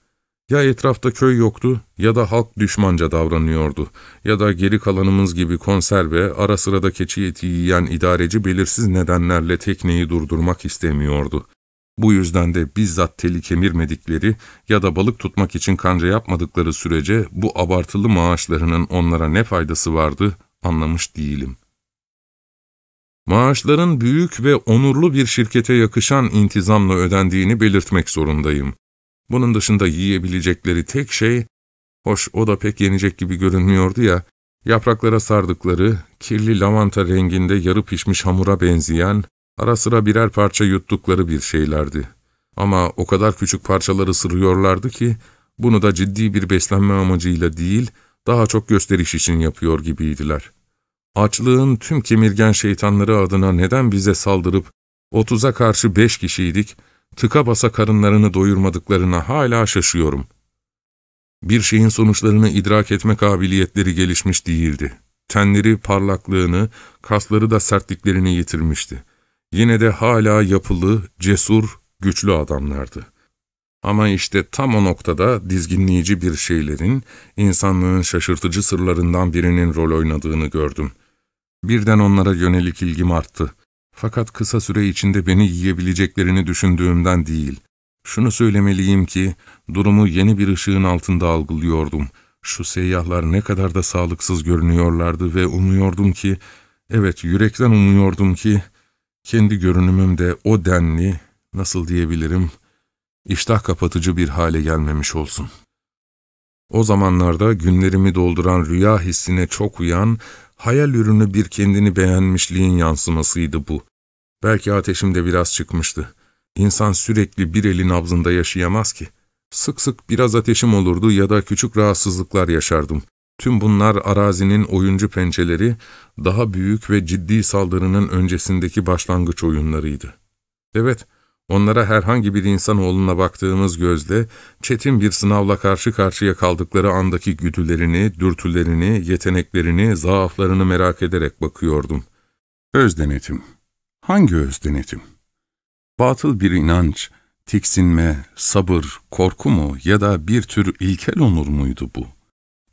Ya etrafta köy yoktu ya da halk düşmanca davranıyordu ya da geri kalanımız gibi konserve, ara sıra da keçi eti yiyen idareci belirsiz nedenlerle tekneyi durdurmak istemiyordu. Bu yüzden de bizzat teli kemirmedikleri ya da balık tutmak için kanca yapmadıkları sürece bu abartılı maaşlarının onlara ne faydası vardı anlamış değilim. Maaşların büyük ve onurlu bir şirkete yakışan intizamla ödendiğini belirtmek zorundayım. Bunun dışında yiyebilecekleri tek şey, hoş o da pek yenecek gibi görünmüyordu ya, yapraklara sardıkları, kirli lavanta renginde yarı pişmiş hamura benzeyen, ara sıra birer parça yuttukları bir şeylerdi. Ama o kadar küçük parçaları sırıyorlardı ki, bunu da ciddi bir beslenme amacıyla değil, daha çok gösteriş için yapıyor gibiydiler.'' açlığın tüm kemirgen şeytanları adına neden bize saldırıp, otuza karşı beş kişiydik, tıka basa karınlarını doyurmadıklarına hala şaşıyorum. Bir şeyin sonuçlarını idrak etme kabiliyetleri gelişmiş değildi. Tenleri parlaklığını, kasları da sertliklerini yitirmişti. Yine de hala yapılı, cesur, güçlü adamlardı. Ama işte tam o noktada dizginleyici bir şeylerin, insanlığın şaşırtıcı sırlarından birinin rol oynadığını gördüm.'' Birden onlara yönelik ilgim arttı. Fakat kısa süre içinde beni yiyebileceklerini düşündüğümden değil. Şunu söylemeliyim ki, durumu yeni bir ışığın altında algılıyordum. Şu seyyahlar ne kadar da sağlıksız görünüyorlardı ve umuyordum ki, evet yürekten umuyordum ki, kendi görünümüm de o denli, nasıl diyebilirim, iştah kapatıcı bir hale gelmemiş olsun. O zamanlarda günlerimi dolduran rüya hissine çok uyan Hayal ürünü bir kendini beğenmişliğin yansımasıydı bu. Belki ateşim de biraz çıkmıştı. İnsan sürekli bir elin nabzında yaşayamaz ki. Sık sık biraz ateşim olurdu ya da küçük rahatsızlıklar yaşardım. Tüm bunlar arazinin oyuncu pençeleri, daha büyük ve ciddi saldırının öncesindeki başlangıç oyunlarıydı. Evet, Onlara herhangi bir insanoğluna baktığımız gözle, çetin bir sınavla karşı karşıya kaldıkları andaki güdülerini, dürtülerini, yeteneklerini, zaaflarını merak ederek bakıyordum. Öz denetim. Hangi öz denetim? Batıl bir inanç, tiksinme, sabır, korku mu ya da bir tür ilkel onur muydu bu?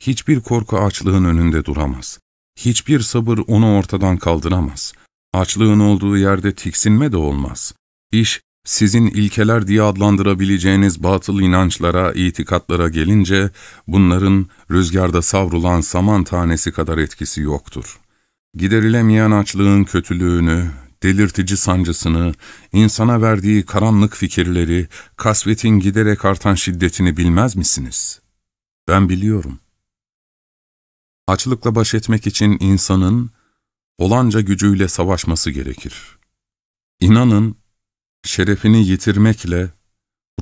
Hiçbir korku açlığın önünde duramaz. Hiçbir sabır onu ortadan kaldıramaz. Açlığın olduğu yerde tiksinme de olmaz. İş, sizin ilkeler diye adlandırabileceğiniz batıl inançlara, itikatlara gelince, bunların rüzgarda savrulan saman tanesi kadar etkisi yoktur. Giderilemeyen açlığın kötülüğünü, delirtici sancısını, insana verdiği karanlık fikirleri, kasvetin giderek artan şiddetini bilmez misiniz? Ben biliyorum. Açlıkla baş etmek için insanın, olanca gücüyle savaşması gerekir. İnanın, şerefini yitirmekle,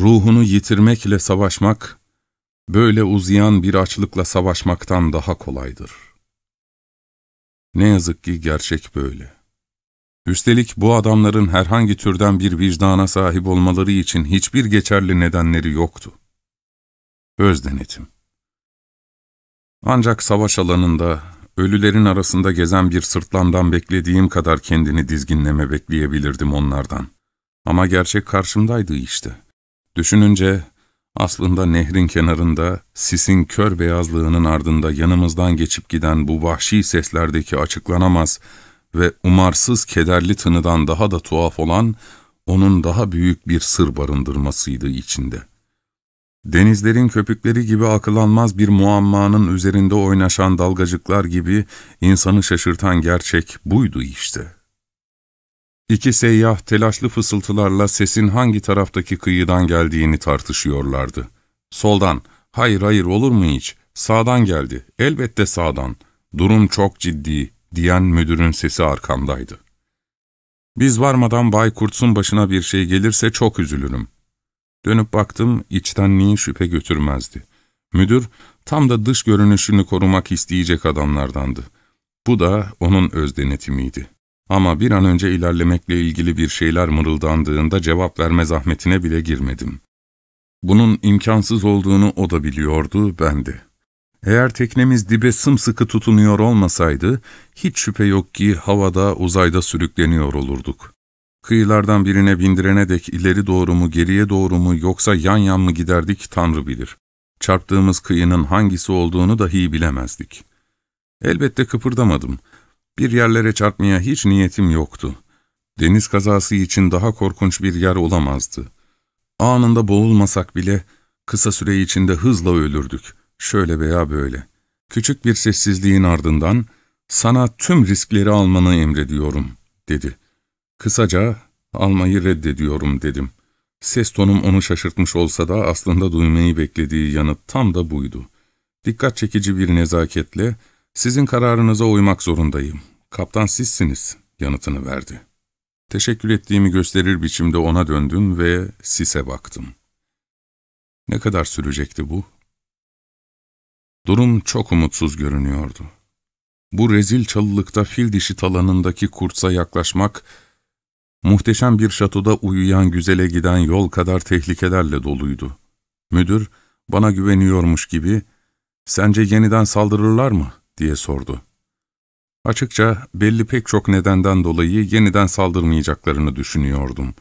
ruhunu yitirmekle savaşmak, böyle uzayan bir açlıkla savaşmaktan daha kolaydır. Ne yazık ki gerçek böyle. Üstelik bu adamların herhangi türden bir vicdana sahip olmaları için hiçbir geçerli nedenleri yoktu. Öz denetim. Ancak savaş alanında, ölülerin arasında gezen bir sırtlandan beklediğim kadar kendini dizginleme bekleyebilirdim onlardan. Ama gerçek karşımdaydı işte. Düşününce aslında nehrin kenarında, sisin kör beyazlığının ardında yanımızdan geçip giden bu vahşi seslerdeki açıklanamaz ve umarsız kederli tınıdan daha da tuhaf olan, onun daha büyük bir sır barındırmasıydı içinde. Denizlerin köpükleri gibi akılanmaz bir muammanın üzerinde oynaşan dalgacıklar gibi insanı şaşırtan gerçek buydu işte.'' İki seyyah telaşlı fısıltılarla sesin hangi taraftaki kıyıdan geldiğini tartışıyorlardı. Soldan, hayır hayır olur mu hiç, sağdan geldi, elbette sağdan, durum çok ciddi diyen müdürün sesi arkamdaydı. Biz varmadan Bay Kurtz'un başına bir şey gelirse çok üzülürüm. Dönüp baktım, içtenliğin şüphe götürmezdi. Müdür, tam da dış görünüşünü korumak isteyecek adamlardandı. Bu da onun öz denetimiydi. Ama bir an önce ilerlemekle ilgili bir şeyler mırıldandığında cevap verme zahmetine bile girmedim. Bunun imkansız olduğunu o da biliyordu, bende. Eğer teknemiz dibe sımsıkı tutunuyor olmasaydı, hiç şüphe yok ki havada, uzayda sürükleniyor olurduk. Kıyılardan birine bindirene dek ileri doğru mu, geriye doğru mu, yoksa yan yan mı giderdik Tanrı bilir. Çarptığımız kıyının hangisi olduğunu dahi bilemezdik. Elbette kıpırdamadım. Bir yerlere çarpmaya hiç niyetim yoktu. Deniz kazası için daha korkunç bir yer olamazdı. Anında boğulmasak bile kısa süre içinde hızla ölürdük. Şöyle veya böyle. Küçük bir sessizliğin ardından sana tüm riskleri almanı emrediyorum dedi. Kısaca almayı reddediyorum dedim. Ses tonum onu şaşırtmış olsa da aslında duymayı beklediği yanıt tam da buydu. Dikkat çekici bir nezaketle ''Sizin kararınıza uymak zorundayım. Kaptan sizsiniz.'' yanıtını verdi. Teşekkür ettiğimi gösterir biçimde ona döndüm ve sise baktım. Ne kadar sürecekti bu? Durum çok umutsuz görünüyordu. Bu rezil çalılıkta fil dişi talanındaki kurtsa yaklaşmak, muhteşem bir şatoda uyuyan güzele giden yol kadar tehlikelerle doluydu. Müdür, bana güveniyormuş gibi, ''Sence yeniden saldırırlar mı?'' diye sordu. Açıkça belli pek çok nedenden dolayı yeniden saldırmayacaklarını düşünüyordum.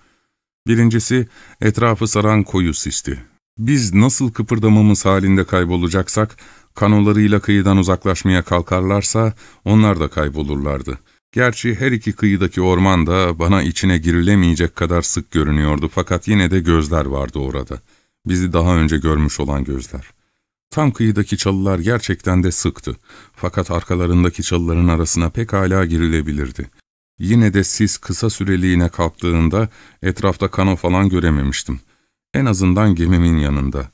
Birincisi etrafı saran koyu sisti. Biz nasıl kıpırdamamız halinde kaybolacaksak, kanolarıyla kıyıdan uzaklaşmaya kalkarlarsa onlar da kaybolurlardı. Gerçi her iki kıyıdaki orman da bana içine girilemeyecek kadar sık görünüyordu fakat yine de gözler vardı orada. Bizi daha önce görmüş olan gözler.'' Tam kıyıdaki çalılar gerçekten de sıktı. Fakat arkalarındaki çalıların arasına pek hala girilebilirdi. Yine de sis kısa süreliğine kalktığında etrafta kano falan görememiştim. En azından gemimin yanında.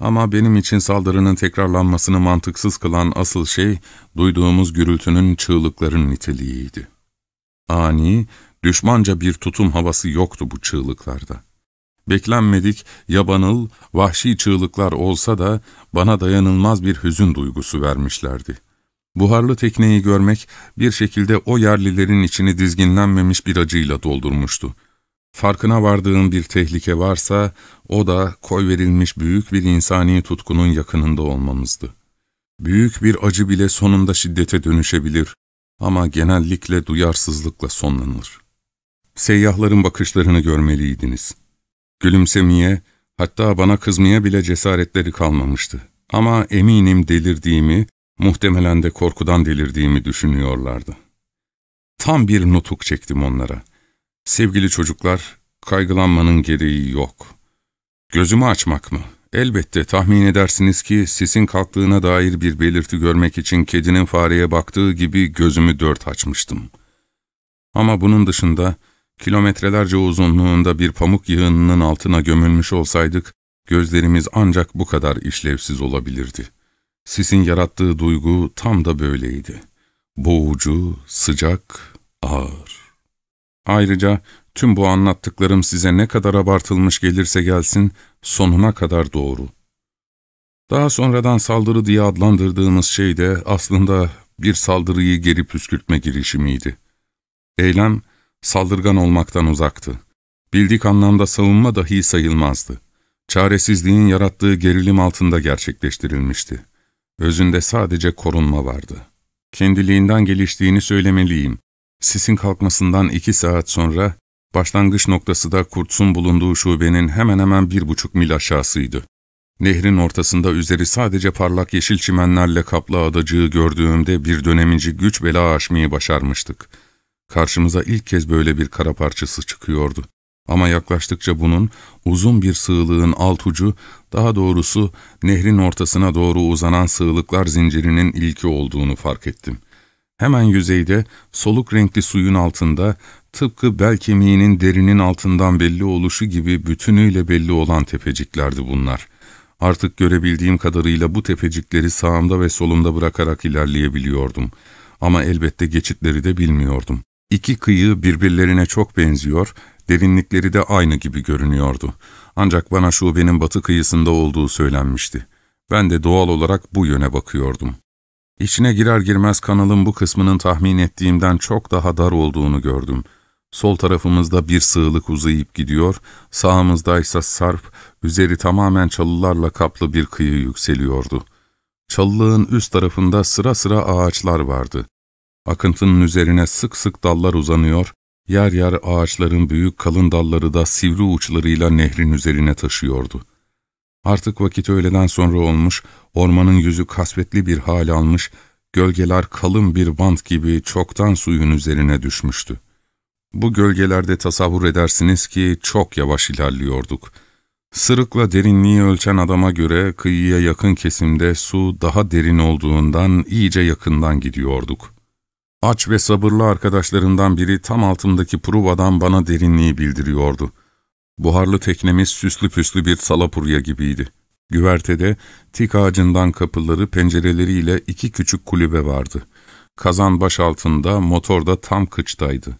Ama benim için saldırının tekrarlanmasını mantıksız kılan asıl şey duyduğumuz gürültünün çığlıkların niteliğiydi. Ani, düşmanca bir tutum havası yoktu bu çığlıklarda. Beklenmedik, yabanıl, vahşi çığlıklar olsa da bana dayanılmaz bir hüzün duygusu vermişlerdi. Buharlı tekneyi görmek bir şekilde o yerlilerin içini dizginlenmemiş bir acıyla doldurmuştu. Farkına vardığım bir tehlike varsa o da koy verilmiş büyük bir insani tutkunun yakınında olmamızdı. Büyük bir acı bile sonunda şiddete dönüşebilir ama genellikle duyarsızlıkla sonlanır. Seyyahların bakışlarını görmeliydiniz.'' Gülümsemeye, hatta bana kızmaya bile cesaretleri kalmamıştı. Ama eminim delirdiğimi, muhtemelen de korkudan delirdiğimi düşünüyorlardı. Tam bir nutuk çektim onlara. Sevgili çocuklar, kaygılanmanın gereği yok. Gözümü açmak mı? Elbette tahmin edersiniz ki sisin kalktığına dair bir belirti görmek için kedinin fareye baktığı gibi gözümü dört açmıştım. Ama bunun dışında Kilometrelerce uzunluğunda bir pamuk yığınının altına gömülmüş olsaydık, gözlerimiz ancak bu kadar işlevsiz olabilirdi. Sisin yarattığı duygu tam da böyleydi. Boğucu, sıcak, ağır. Ayrıca tüm bu anlattıklarım size ne kadar abartılmış gelirse gelsin, sonuna kadar doğru. Daha sonradan saldırı diye adlandırdığımız şey de aslında bir saldırıyı geri püskürtme girişimiydi. Eylem, saldırgan olmaktan uzaktı. Bildik anlamda savunma dahi sayılmazdı. Çaresizliğin yarattığı gerilim altında gerçekleştirilmişti. Özünde sadece korunma vardı. Kendiliğinden geliştiğini söylemeliyim. Sisin kalkmasından iki saat sonra, başlangıç noktası da kurtsun bulunduğu şubenin hemen hemen bir buçuk mil aşağısıydı. Nehrin ortasında üzeri sadece parlak yeşil çimenlerle kaplı adacığı gördüğümde bir dönemici güç bela aşmayı başarmıştık.'' Karşımıza ilk kez böyle bir kara parçası çıkıyordu. Ama yaklaştıkça bunun uzun bir sığlığın alt ucu, daha doğrusu nehrin ortasına doğru uzanan sığlıklar zincirinin ilki olduğunu fark ettim. Hemen yüzeyde, soluk renkli suyun altında, tıpkı bel kemiğinin derinin altından belli oluşu gibi bütünüyle belli olan tepeciklerdi bunlar. Artık görebildiğim kadarıyla bu tepecikleri sağımda ve solumda bırakarak ilerleyebiliyordum. Ama elbette geçitleri de bilmiyordum. İki kıyı birbirlerine çok benziyor, derinlikleri de aynı gibi görünüyordu. Ancak bana şubenin batı kıyısında olduğu söylenmişti. Ben de doğal olarak bu yöne bakıyordum. İçine girer girmez kanalın bu kısmının tahmin ettiğimden çok daha dar olduğunu gördüm. Sol tarafımızda bir sığlık uzayıp gidiyor, sağımızda ise sarp, üzeri tamamen çalılarla kaplı bir kıyı yükseliyordu. Çalılığın üst tarafında sıra sıra ağaçlar vardı. Akıntının üzerine sık sık dallar uzanıyor, yer yer ağaçların büyük kalın dalları da sivri uçlarıyla nehrin üzerine taşıyordu. Artık vakit öğleden sonra olmuş, ormanın yüzü kasvetli bir hal almış, gölgeler kalın bir bant gibi çoktan suyun üzerine düşmüştü. Bu gölgelerde tasavvur edersiniz ki çok yavaş ilerliyorduk. Sırıkla derinliği ölçen adama göre kıyıya yakın kesimde su daha derin olduğundan iyice yakından gidiyorduk. Aç ve sabırlı arkadaşlarından biri tam altımdaki pruvadan bana derinliği bildiriyordu. Buharlı teknemiz süslü püslü bir salapurya gibiydi. Güvertede tik ağacından kapıları pencereleriyle iki küçük kulübe vardı. Kazan baş altında, motor da tam kıçtaydı.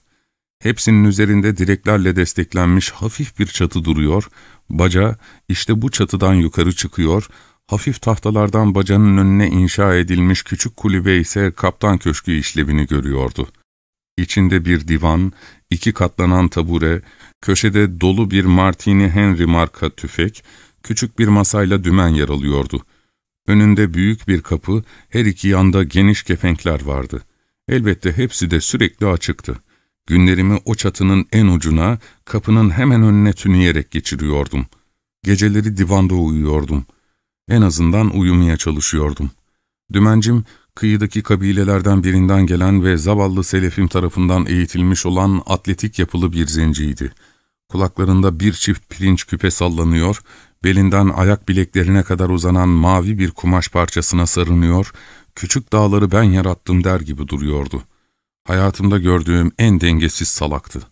Hepsinin üzerinde direklerle desteklenmiş hafif bir çatı duruyor, baca işte bu çatıdan yukarı çıkıyor, Hafif tahtalardan bacanın önüne inşa edilmiş küçük kulübe ise kaptan köşkü işlevini görüyordu. İçinde bir divan, iki katlanan tabure, köşede dolu bir Martini Henry marka tüfek, küçük bir masayla dümen yer alıyordu. Önünde büyük bir kapı, her iki yanda geniş kepenkler vardı. Elbette hepsi de sürekli açıktı. Günlerimi o çatının en ucuna, kapının hemen önüne tüneyerek geçiriyordum. Geceleri divanda uyuyordum.'' En azından uyumaya çalışıyordum. Dümencim, kıyıdaki kabilelerden birinden gelen ve zavallı selefim tarafından eğitilmiş olan atletik yapılı bir zenciydi. Kulaklarında bir çift pirinç küpe sallanıyor, belinden ayak bileklerine kadar uzanan mavi bir kumaş parçasına sarınıyor, küçük dağları ben yarattım der gibi duruyordu. Hayatımda gördüğüm en dengesiz salaktı.''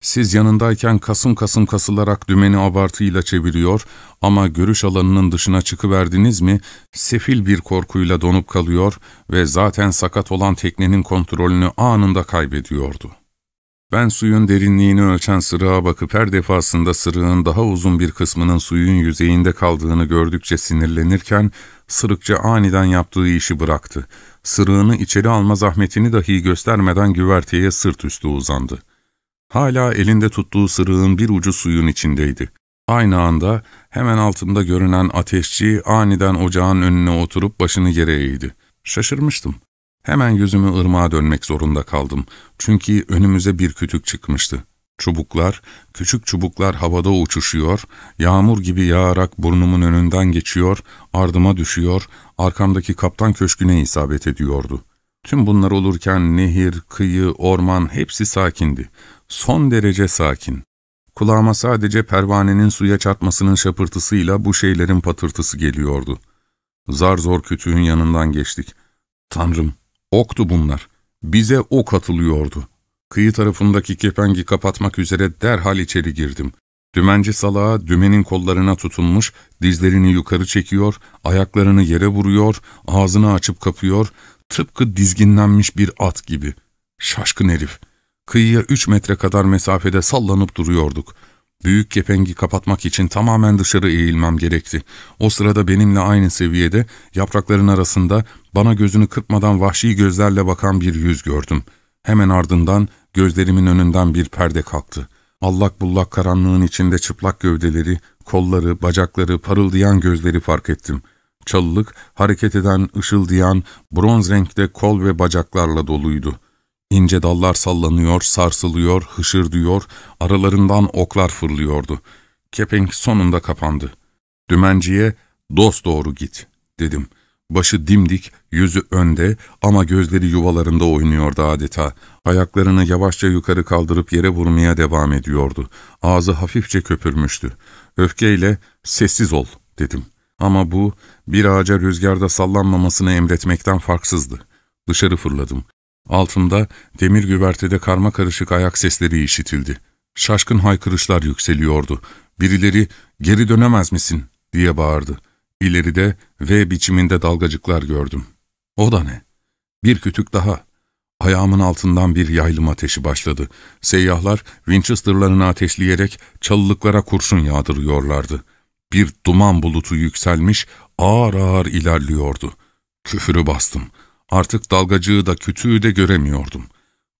Siz yanındayken kasım kasım kasılarak dümeni abartıyla çeviriyor ama görüş alanının dışına çıkıverdiniz mi, sefil bir korkuyla donup kalıyor ve zaten sakat olan teknenin kontrolünü anında kaybediyordu. Ben suyun derinliğini ölçen sırığa bakıp her defasında sırığın daha uzun bir kısmının suyun yüzeyinde kaldığını gördükçe sinirlenirken, sırıkça aniden yaptığı işi bıraktı. Sırığını içeri alma zahmetini dahi göstermeden güverteye sırt üstü uzandı.'' Hala elinde tuttuğu sırığın bir ucu suyun içindeydi. Aynı anda hemen altında görünen ateşçi aniden ocağın önüne oturup başını yere eğdi. Şaşırmıştım. Hemen yüzümü ırmağa dönmek zorunda kaldım. Çünkü önümüze bir kütük çıkmıştı. Çubuklar, küçük çubuklar havada uçuşuyor, yağmur gibi yağarak burnumun önünden geçiyor, ardıma düşüyor, arkamdaki kaptan köşküne isabet ediyordu. Tüm bunlar olurken nehir, kıyı, orman hepsi sakindi son derece sakin. Kulağıma sadece pervanenin suya çarpmasının şapırtısıyla bu şeylerin patırtısı geliyordu. Zar zor kütüğün yanından geçtik. Tanrım, oktu bunlar. Bize ok katılıyordu. Kıyı tarafındaki kepengi kapatmak üzere derhal içeri girdim. Dümenci salağa dümenin kollarına tutunmuş, dizlerini yukarı çekiyor, ayaklarını yere vuruyor, ağzını açıp kapıyor, tıpkı dizginlenmiş bir at gibi. Şaşkın herif.'' Kıyıya üç metre kadar mesafede sallanıp duruyorduk. Büyük kepengi kapatmak için tamamen dışarı eğilmem gerekti. O sırada benimle aynı seviyede, yaprakların arasında bana gözünü kırpmadan vahşi gözlerle bakan bir yüz gördüm. Hemen ardından gözlerimin önünden bir perde kalktı. Allak bullak karanlığın içinde çıplak gövdeleri, kolları, bacakları, parıldayan gözleri fark ettim. Çalılık, hareket eden, ışıldayan, bronz renkte kol ve bacaklarla doluydu.'' İnce dallar sallanıyor, sarsılıyor, hışırdıyor, aralarından oklar fırlıyordu. Kepenk sonunda kapandı. Dümenciye, dost doğru git, dedim. Başı dimdik, yüzü önde ama gözleri yuvalarında oynuyordu adeta. Ayaklarını yavaşça yukarı kaldırıp yere vurmaya devam ediyordu. Ağzı hafifçe köpürmüştü. Öfkeyle, sessiz ol, dedim. Ama bu, bir ağaca rüzgarda sallanmamasını emretmekten farksızdı. Dışarı fırladım. Altında demir güvertede karma karışık ayak sesleri işitildi. Şaşkın haykırışlar yükseliyordu. Birileri ''Geri dönemez misin?'' diye bağırdı. İleride V biçiminde dalgacıklar gördüm. O da ne? Bir kütük daha. Ayağımın altından bir yaylım ateşi başladı. Seyyahlar Winchester'larını ateşleyerek çalılıklara kurşun yağdırıyorlardı. Bir duman bulutu yükselmiş, ağır ağır ilerliyordu. Küfürü bastım.'' Artık dalgacığı da kütüğü de göremiyordum.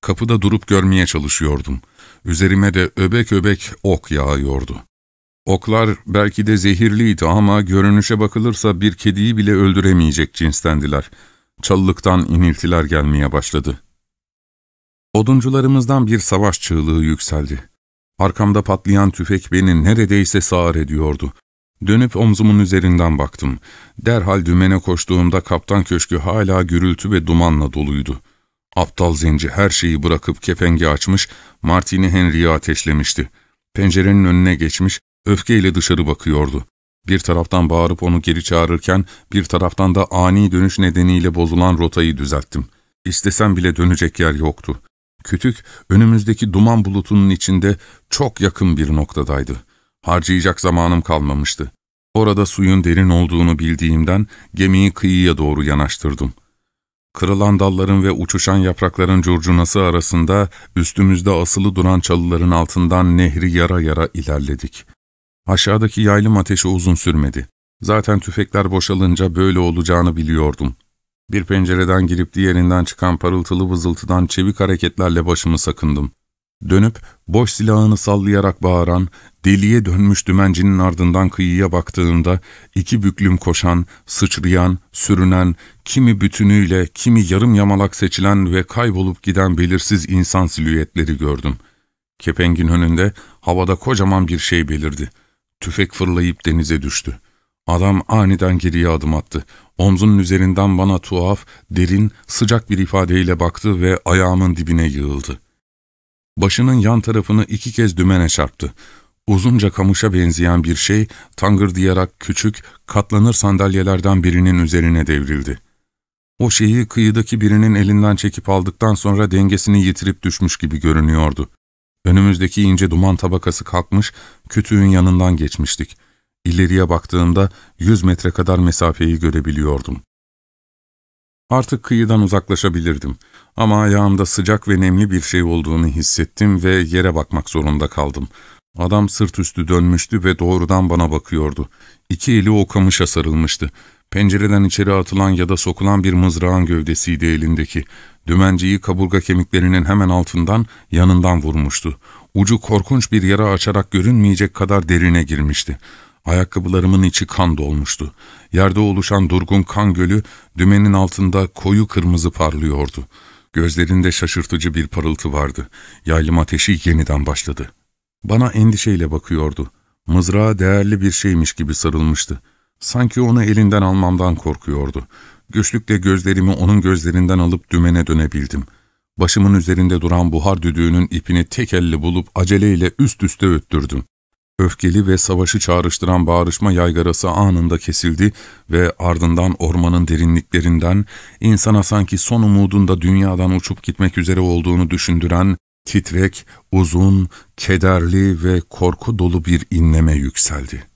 Kapıda durup görmeye çalışıyordum. Üzerime de öbek öbek ok yağıyordu. Oklar belki de zehirliydi ama görünüşe bakılırsa bir kediyi bile öldüremeyecek cinstendiler. Çalılıktan iniltiler gelmeye başladı. Oduncularımızdan bir savaş çığlığı yükseldi. Arkamda patlayan tüfek beni neredeyse sağır ediyordu. Dönüp omzumun üzerinden baktım. Derhal dümene koştuğumda kaptan köşkü hala gürültü ve dumanla doluydu. Aptal zenci her şeyi bırakıp kepengi açmış, Martini Henry'i ateşlemişti. Pencerenin önüne geçmiş, öfkeyle dışarı bakıyordu. Bir taraftan bağırıp onu geri çağırırken, bir taraftan da ani dönüş nedeniyle bozulan rotayı düzelttim. İstesem bile dönecek yer yoktu. Kütük, önümüzdeki duman bulutunun içinde çok yakın bir noktadaydı. Harcayacak zamanım kalmamıştı. Orada suyun derin olduğunu bildiğimden gemiyi kıyıya doğru yanaştırdım. Kırılan dalların ve uçuşan yaprakların curcunası arasında üstümüzde asılı duran çalıların altından nehri yara yara ilerledik. Aşağıdaki yaylım ateşi uzun sürmedi. Zaten tüfekler boşalınca böyle olacağını biliyordum. Bir pencereden girip diğerinden çıkan parıltılı vızıltıdan çevik hareketlerle başımı sakındım. Dönüp boş silahını sallayarak bağıran, deliye dönmüş dümencinin ardından kıyıya baktığında iki büklüm koşan, sıçrayan, sürünen, kimi bütünüyle, kimi yarım yamalak seçilen ve kaybolup giden belirsiz insan silüetleri gördüm. Kepengin önünde havada kocaman bir şey belirdi. Tüfek fırlayıp denize düştü. Adam aniden geriye adım attı. Omzunun üzerinden bana tuhaf, derin, sıcak bir ifadeyle baktı ve ayağımın dibine yığıldı. Başının yan tarafını iki kez dümene çarptı. Uzunca kamışa benzeyen bir şey tangır diyerek küçük, katlanır sandalyelerden birinin üzerine devrildi. O şeyi kıyıdaki birinin elinden çekip aldıktan sonra dengesini yitirip düşmüş gibi görünüyordu. Önümüzdeki ince duman tabakası kalkmış, kütüğün yanından geçmiştik. İleriye baktığımda yüz metre kadar mesafeyi görebiliyordum. Artık kıyıdan uzaklaşabilirdim ama ayağımda sıcak ve nemli bir şey olduğunu hissettim ve yere bakmak zorunda kaldım. Adam sırt üstü dönmüştü ve doğrudan bana bakıyordu. İki eli o kamışa sarılmıştı. Pencereden içeri atılan ya da sokulan bir mızrağın gövdesiydi elindeki. Dümenciyi kaburga kemiklerinin hemen altından, yanından vurmuştu. Ucu korkunç bir yara açarak görünmeyecek kadar derine girmişti. Ayakkabılarımın içi kan dolmuştu. Yerde oluşan durgun kan gölü dümenin altında koyu kırmızı parlıyordu. Gözlerinde şaşırtıcı bir parıltı vardı. Yaylım ateşi yeniden başladı. Bana endişeyle bakıyordu. Mızrağa değerli bir şeymiş gibi sarılmıştı. Sanki onu elinden almamdan korkuyordu. Güçlükle gözlerimi onun gözlerinden alıp dümene dönebildim. Başımın üzerinde duran buhar düdüğünün ipini tek elle bulup aceleyle üst üste öttürdüm. Öfkeli ve savaşı çağrıştıran bağırışma yaygarası anında kesildi ve ardından ormanın derinliklerinden, insana sanki son umudunda dünyadan uçup gitmek üzere olduğunu düşündüren, titrek, uzun, kederli ve korku dolu bir inleme yükseldi.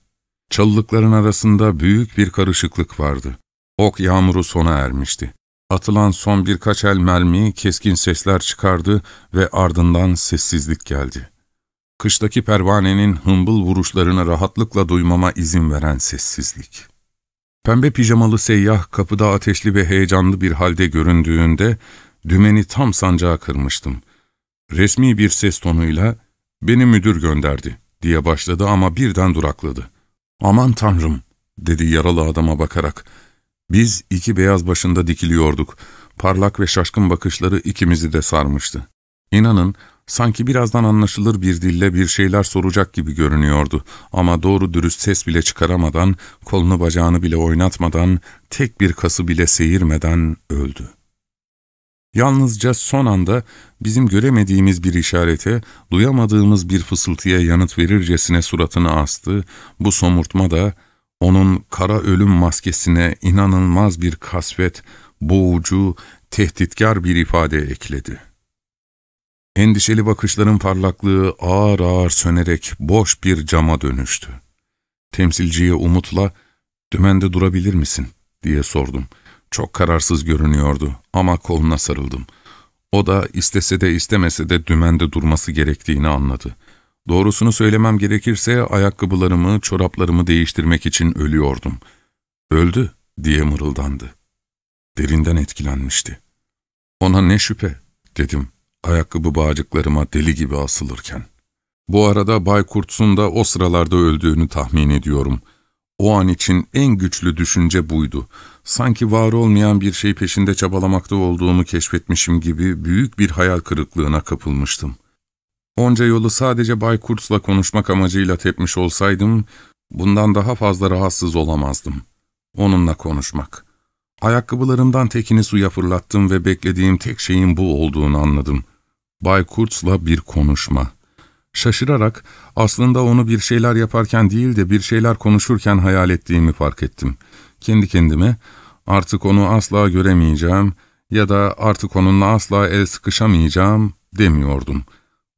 Çalılıkların arasında büyük bir karışıklık vardı. Ok yağmuru sona ermişti. Atılan son birkaç el mermi keskin sesler çıkardı ve ardından sessizlik geldi kıştaki pervanenin hımbıl vuruşlarını rahatlıkla duymama izin veren sessizlik. Pembe pijamalı seyyah kapıda ateşli ve heyecanlı bir halde göründüğünde dümeni tam sancağa kırmıştım. Resmi bir ses tonuyla ''Beni müdür gönderdi.'' diye başladı ama birden durakladı. ''Aman tanrım!'' dedi yaralı adama bakarak. Biz iki beyaz başında dikiliyorduk. Parlak ve şaşkın bakışları ikimizi de sarmıştı. İnanın Sanki birazdan anlaşılır bir dille bir şeyler soracak gibi görünüyordu ama doğru dürüst ses bile çıkaramadan, kolunu bacağını bile oynatmadan, tek bir kası bile seyirmeden öldü. Yalnızca son anda bizim göremediğimiz bir işarete, duyamadığımız bir fısıltıya yanıt verircesine suratını astı, bu somurtma da onun kara ölüm maskesine inanılmaz bir kasvet, boğucu, tehditkar bir ifade ekledi.'' Endişeli bakışların parlaklığı ağır ağır sönerek boş bir cama dönüştü. Temsilciye umutla, ''Dümende durabilir misin?'' diye sordum. Çok kararsız görünüyordu ama koluna sarıldım. O da istese de istemese de dümende durması gerektiğini anladı. Doğrusunu söylemem gerekirse ayakkabılarımı, çoraplarımı değiştirmek için ölüyordum. ''Öldü.'' diye mırıldandı. Derinden etkilenmişti. ''Ona ne şüphe?'' dedim ayakkabı bağcıklarıma deli gibi asılırken. Bu arada Bay Kurtz'un da o sıralarda öldüğünü tahmin ediyorum. O an için en güçlü düşünce buydu. Sanki var olmayan bir şey peşinde çabalamakta olduğumu keşfetmişim gibi büyük bir hayal kırıklığına kapılmıştım. Onca yolu sadece Bay Kurtz'la konuşmak amacıyla tepmiş olsaydım, bundan daha fazla rahatsız olamazdım. Onunla konuşmak. Ayakkabılarımdan tekini suya fırlattım ve beklediğim tek şeyin bu olduğunu anladım. Bay Kurtz'la bir konuşma. Şaşırarak aslında onu bir şeyler yaparken değil de bir şeyler konuşurken hayal ettiğimi fark ettim. Kendi kendime artık onu asla göremeyeceğim ya da artık onunla asla el sıkışamayacağım demiyordum.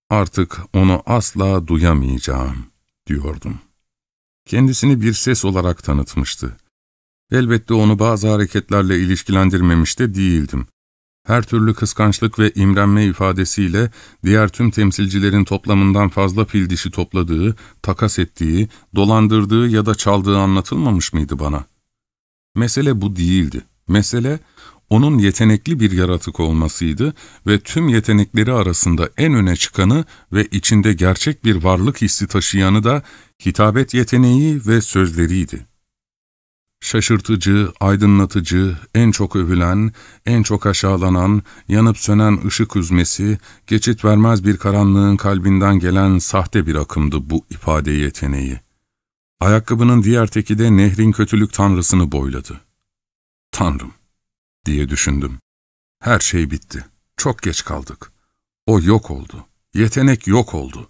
Artık onu asla duyamayacağım diyordum. Kendisini bir ses olarak tanıtmıştı. Elbette onu bazı hareketlerle ilişkilendirmemiş de değildim her türlü kıskançlık ve imrenme ifadesiyle diğer tüm temsilcilerin toplamından fazla fil dişi topladığı, takas ettiği, dolandırdığı ya da çaldığı anlatılmamış mıydı bana? Mesele bu değildi. Mesele onun yetenekli bir yaratık olmasıydı ve tüm yetenekleri arasında en öne çıkanı ve içinde gerçek bir varlık hissi taşıyanı da hitabet yeteneği ve sözleriydi şaşırtıcı, aydınlatıcı, en çok övülen, en çok aşağılanan, yanıp sönen ışık üzmesi, geçit vermez bir karanlığın kalbinden gelen sahte bir akımdı bu ifade yeteneği. Ayakkabının diğer teki de nehrin kötülük tanrısını boyladı. Tanrım, diye düşündüm. Her şey bitti. Çok geç kaldık. O yok oldu. Yetenek yok oldu.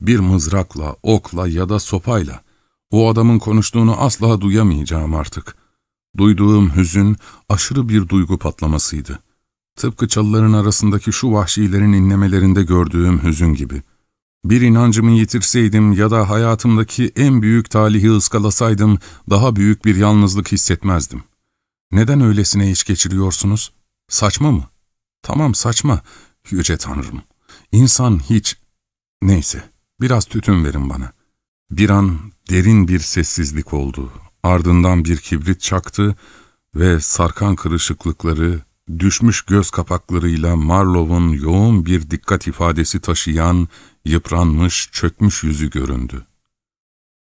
Bir mızrakla, okla ya da sopayla o adamın konuştuğunu asla duyamayacağım artık. Duyduğum hüzün aşırı bir duygu patlamasıydı. Tıpkı çalıların arasındaki şu vahşilerin inlemelerinde gördüğüm hüzün gibi. Bir inancımı yitirseydim ya da hayatımdaki en büyük talihi ıskalasaydım daha büyük bir yalnızlık hissetmezdim. Neden öylesine iş geçiriyorsunuz? Saçma mı? Tamam saçma. Yüce Tanrım. İnsan hiç... Neyse, biraz tütün verin bana. Bir an Derin bir sessizlik oldu. Ardından bir kibrit çaktı ve sarkan kırışıklıkları, düşmüş göz kapaklarıyla Marlow'un yoğun bir dikkat ifadesi taşıyan, yıpranmış, çökmüş yüzü göründü.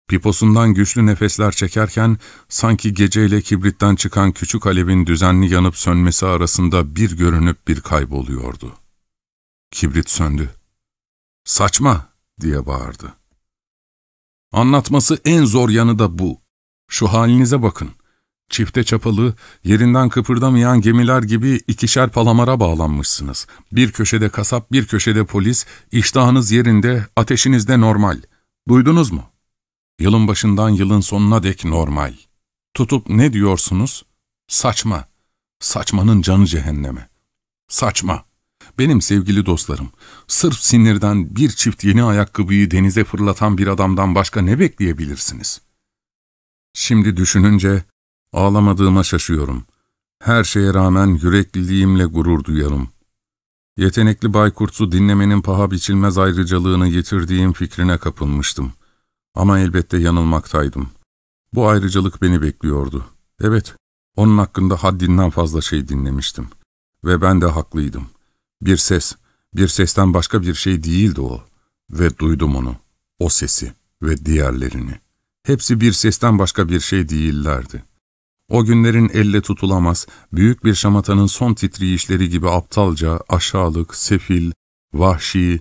Piposundan güçlü nefesler çekerken sanki geceyle kibritten çıkan küçük alevin düzenli yanıp sönmesi arasında bir görünüp bir kayboluyordu. Kibrit söndü. ''Saçma!'' diye bağırdı. Anlatması en zor yanı da bu. Şu halinize bakın. Çifte çapalı, yerinden kıpırdamayan gemiler gibi ikişer palamara bağlanmışsınız. Bir köşede kasap, bir köşede polis, iştahınız yerinde, ateşiniz de normal. Duydunuz mu? Yılın başından yılın sonuna dek normal. Tutup ne diyorsunuz? Saçma. Saçmanın canı cehenneme. Saçma. Benim sevgili dostlarım, sırf sinirden bir çift yeni ayakkabıyı denize fırlatan bir adamdan başka ne bekleyebilirsiniz? Şimdi düşününce ağlamadığıma şaşıyorum. Her şeye rağmen yürekliliğimle gurur duyarım. Yetenekli Baykurt'u dinlemenin paha biçilmez ayrıcalığını yitirdiğim fikrine kapılmıştım. Ama elbette yanılmaktaydım. Bu ayrıcalık beni bekliyordu. Evet, onun hakkında haddinden fazla şey dinlemiştim. Ve ben de haklıydım. Bir ses, bir sesten başka bir şey değildi o. Ve duydum onu, o sesi ve diğerlerini. Hepsi bir sesten başka bir şey değillerdi. O günlerin elle tutulamaz, büyük bir şamatanın son titriyişleri gibi aptalca, aşağılık, sefil, vahşi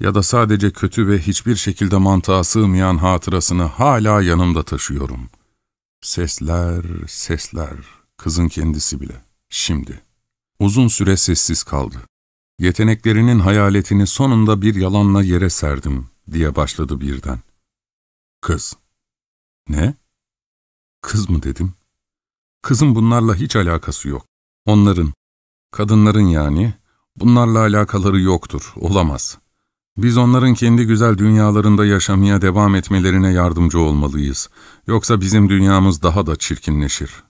ya da sadece kötü ve hiçbir şekilde mantığa sığmayan hatırasını hala yanımda taşıyorum. Sesler, sesler, kızın kendisi bile, şimdi. Uzun süre sessiz kaldı. Yeteneklerinin hayaletini sonunda bir yalanla yere serdim diye başladı birden. Kız. Ne? Kız mı dedim. Kızın bunlarla hiç alakası yok. Onların, kadınların yani, bunlarla alakaları yoktur, olamaz. Biz onların kendi güzel dünyalarında yaşamaya devam etmelerine yardımcı olmalıyız. Yoksa bizim dünyamız daha da çirkinleşir.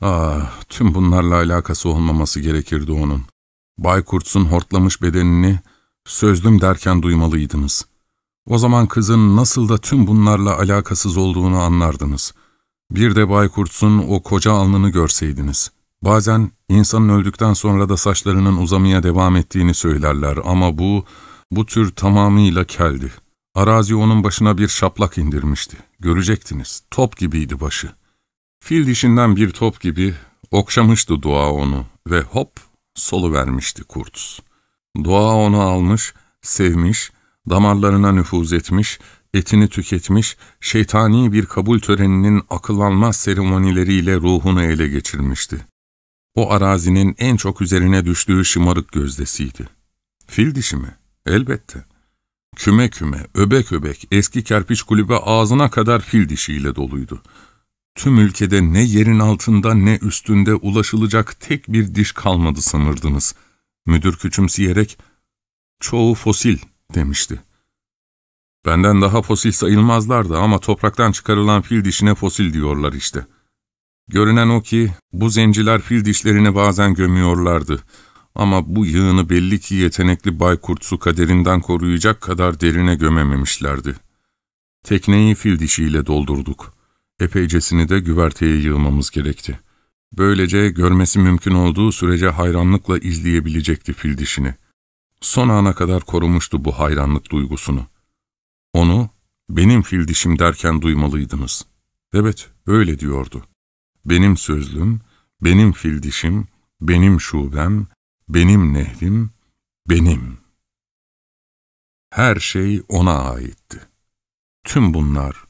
Ah, tüm bunlarla alakası olmaması gerekirdi onun. Bay Kurtz'un hortlamış bedenini sözlüm derken duymalıydınız. O zaman kızın nasıl da tüm bunlarla alakasız olduğunu anlardınız. Bir de Bay Kurtz'un o koca alnını görseydiniz. Bazen insanın öldükten sonra da saçlarının uzamaya devam ettiğini söylerler ama bu, bu tür tamamıyla keldi. Arazi onun başına bir şaplak indirmişti. Görecektiniz, top gibiydi başı. Fil dişinden bir top gibi okşamıştı dua onu ve hop solu vermişti kurt. Doğa onu almış, sevmiş, damarlarına nüfuz etmiş, etini tüketmiş, şeytani bir kabul töreninin akıllanmaz seremonileriyle ruhunu ele geçirmişti. O arazinin en çok üzerine düştüğü şımarık gözdesiydi. Fil dişi mi? Elbette. Küme küme, öbek öbek, eski kerpiç kulübe ağzına kadar fil dişiyle doluydu. Tüm ülkede ne yerin altında ne üstünde ulaşılacak tek bir diş kalmadı sanırdınız. Müdür küçümseyerek, çoğu fosil demişti. Benden daha fosil sayılmazlardı ama topraktan çıkarılan fil dişine fosil diyorlar işte. Görünen o ki bu zenciler fil dişlerini bazen gömüyorlardı. Ama bu yığını belli ki yetenekli baykurt su kaderinden koruyacak kadar derine gömememişlerdi. Tekneyi fil dişiyle doldurduk.'' epeycesini de güverteye yığmamız gerekti. Böylece görmesi mümkün olduğu sürece hayranlıkla izleyebilecekti fil dişini. Son ana kadar korumuştu bu hayranlık duygusunu. Onu, benim fil dişim derken duymalıydınız. Evet, öyle diyordu. Benim sözlüm, benim fil dişim, benim şubem, benim nehrim, benim. Her şey ona aitti. Tüm bunlar,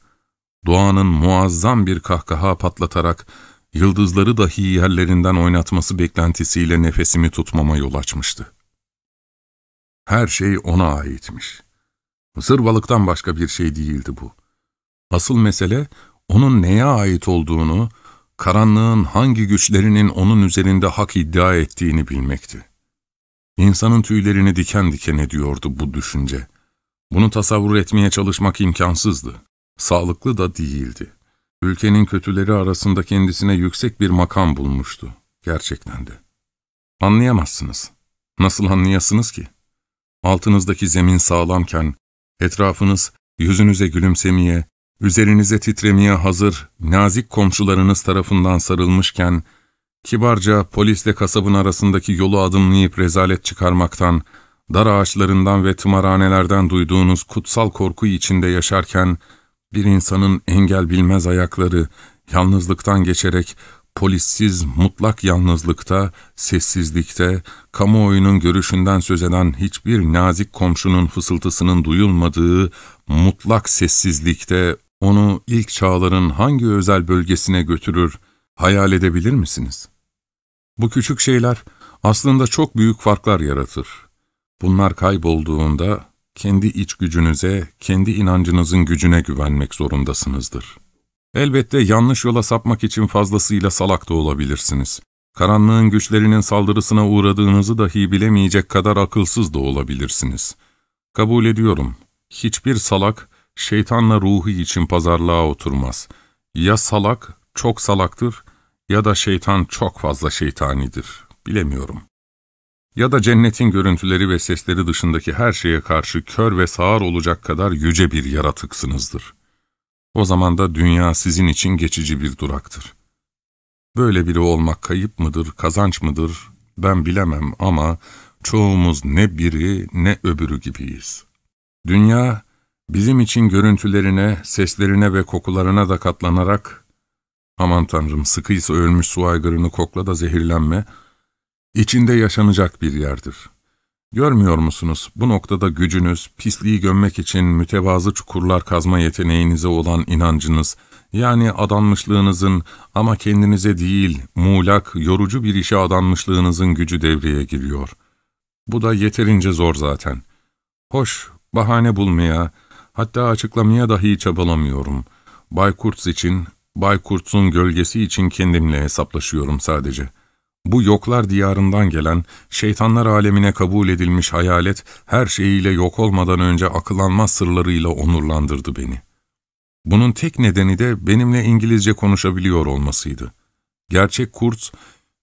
doğanın muazzam bir kahkaha patlatarak yıldızları dahi yerlerinden oynatması beklentisiyle nefesimi tutmama yol açmıştı. Her şey ona aitmiş. Mısır balıktan başka bir şey değildi bu. Asıl mesele onun neye ait olduğunu, karanlığın hangi güçlerinin onun üzerinde hak iddia ettiğini bilmekti. İnsanın tüylerini diken diken ediyordu bu düşünce. Bunu tasavvur etmeye çalışmak imkansızdı. Sağlıklı da değildi. Ülkenin kötüleri arasında kendisine yüksek bir makam bulmuştu. Gerçekten de. Anlayamazsınız. Nasıl anlayasınız ki? Altınızdaki zemin sağlamken, etrafınız yüzünüze gülümsemeye, üzerinize titremeye hazır nazik komşularınız tarafından sarılmışken, kibarca polisle kasabın arasındaki yolu adımlayıp rezalet çıkarmaktan, dar ağaçlarından ve tımarhanelerden duyduğunuz kutsal korku içinde yaşarken, bir insanın engel bilmez ayakları yalnızlıktan geçerek polissiz mutlak yalnızlıkta, sessizlikte, kamuoyunun görüşünden söz eden hiçbir nazik komşunun fısıltısının duyulmadığı mutlak sessizlikte onu ilk çağların hangi özel bölgesine götürür hayal edebilir misiniz? Bu küçük şeyler aslında çok büyük farklar yaratır. Bunlar kaybolduğunda kendi iç gücünüze, kendi inancınızın gücüne güvenmek zorundasınızdır. Elbette yanlış yola sapmak için fazlasıyla salak da olabilirsiniz. Karanlığın güçlerinin saldırısına uğradığınızı dahi bilemeyecek kadar akılsız da olabilirsiniz. Kabul ediyorum, hiçbir salak şeytanla ruhu için pazarlığa oturmaz. Ya salak çok salaktır ya da şeytan çok fazla şeytanidir, bilemiyorum ya da cennetin görüntüleri ve sesleri dışındaki her şeye karşı kör ve sağır olacak kadar yüce bir yaratıksınızdır. O zaman da dünya sizin için geçici bir duraktır. Böyle biri olmak kayıp mıdır, kazanç mıdır ben bilemem ama çoğumuz ne biri ne öbürü gibiyiz. Dünya bizim için görüntülerine, seslerine ve kokularına da katlanarak ''Aman tanrım sıkıysa ölmüş su aygırını kokla da zehirlenme.'' İçinde yaşanacak bir yerdir. Görmüyor musunuz, bu noktada gücünüz, pisliği gömmek için mütevazı çukurlar kazma yeteneğinize olan inancınız, yani adanmışlığınızın ama kendinize değil, muğlak, yorucu bir işe adanmışlığınızın gücü devreye giriyor. Bu da yeterince zor zaten. Hoş, bahane bulmaya, hatta açıklamaya dahi çabalamıyorum. Bay Kurtz için, Bay Kurtz'un gölgesi için kendimle hesaplaşıyorum sadece.'' Bu yoklar diyarından gelen, şeytanlar alemine kabul edilmiş hayalet, her şeyiyle yok olmadan önce akılanmaz sırlarıyla onurlandırdı beni. Bunun tek nedeni de benimle İngilizce konuşabiliyor olmasıydı. Gerçek kurt,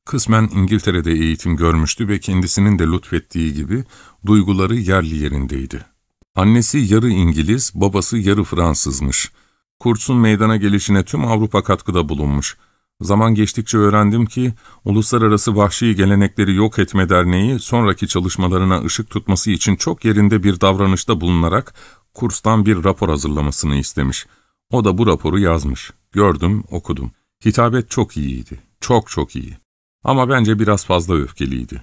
kısmen İngiltere'de eğitim görmüştü ve kendisinin de lütfettiği gibi duyguları yerli yerindeydi. Annesi yarı İngiliz, babası yarı Fransızmış. Kurtz'un meydana gelişine tüm Avrupa katkıda bulunmuş.'' Zaman geçtikçe öğrendim ki Uluslararası Vahşi Gelenekleri Yok Etme Derneği sonraki çalışmalarına ışık tutması için çok yerinde bir davranışta bulunarak kurstan bir rapor hazırlamasını istemiş. O da bu raporu yazmış. Gördüm, okudum. Hitabet çok iyiydi. Çok çok iyi. Ama bence biraz fazla öfkeliydi.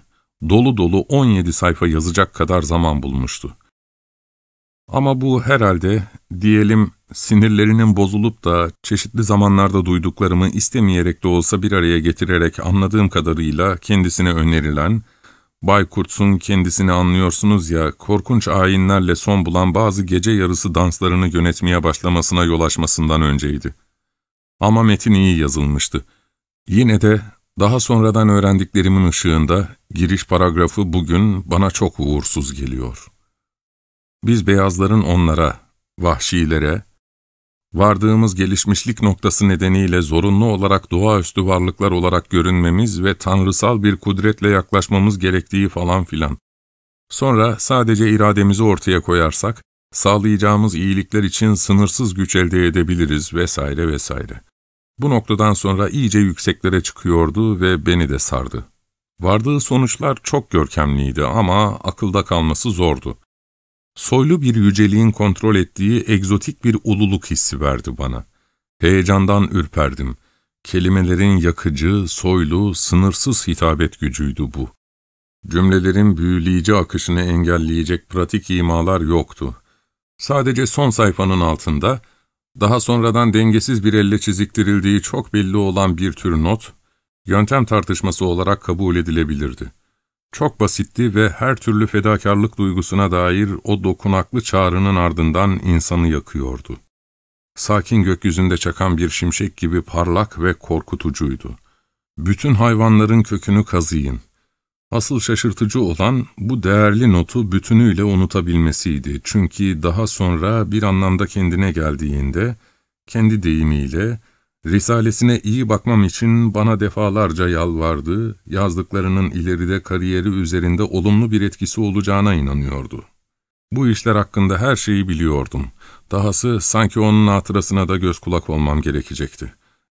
Dolu dolu 17 sayfa yazacak kadar zaman bulmuştu. Ama bu herhalde, diyelim sinirlerinin bozulup da çeşitli zamanlarda duyduklarımı istemeyerek de olsa bir araya getirerek anladığım kadarıyla kendisine önerilen, Bay Baykurt'sun kendisini anlıyorsunuz ya, korkunç ayinlerle son bulan bazı gece yarısı danslarını yönetmeye başlamasına yol açmasından önceydi. Ama metin iyi yazılmıştı. Yine de daha sonradan öğrendiklerimin ışığında giriş paragrafı bugün bana çok uğursuz geliyor.'' Biz beyazların onlara, vahşilere, vardığımız gelişmişlik noktası nedeniyle zorunlu olarak doğaüstü varlıklar olarak görünmemiz ve tanrısal bir kudretle yaklaşmamız gerektiği falan filan. Sonra sadece irademizi ortaya koyarsak, sağlayacağımız iyilikler için sınırsız güç elde edebiliriz vesaire vesaire. Bu noktadan sonra iyice yükseklere çıkıyordu ve beni de sardı. Vardığı sonuçlar çok görkemliydi ama akılda kalması zordu soylu bir yüceliğin kontrol ettiği egzotik bir ululuk hissi verdi bana. Heyecandan ürperdim. Kelimelerin yakıcı, soylu, sınırsız hitabet gücüydü bu. Cümlelerin büyüleyici akışını engelleyecek pratik imalar yoktu. Sadece son sayfanın altında, daha sonradan dengesiz bir elle çiziktirildiği çok belli olan bir tür not, yöntem tartışması olarak kabul edilebilirdi. Çok basitti ve her türlü fedakarlık duygusuna dair o dokunaklı çağrının ardından insanı yakıyordu. Sakin gökyüzünde çakan bir şimşek gibi parlak ve korkutucuydu. Bütün hayvanların kökünü kazıyın. Asıl şaşırtıcı olan bu değerli notu bütünüyle unutabilmesiydi. Çünkü daha sonra bir anlamda kendine geldiğinde, kendi deyimiyle, Risalesine iyi bakmam için bana defalarca yalvardı, yazdıklarının ileride kariyeri üzerinde olumlu bir etkisi olacağına inanıyordu. Bu işler hakkında her şeyi biliyordum. Dahası sanki onun hatırasına da göz kulak olmam gerekecekti.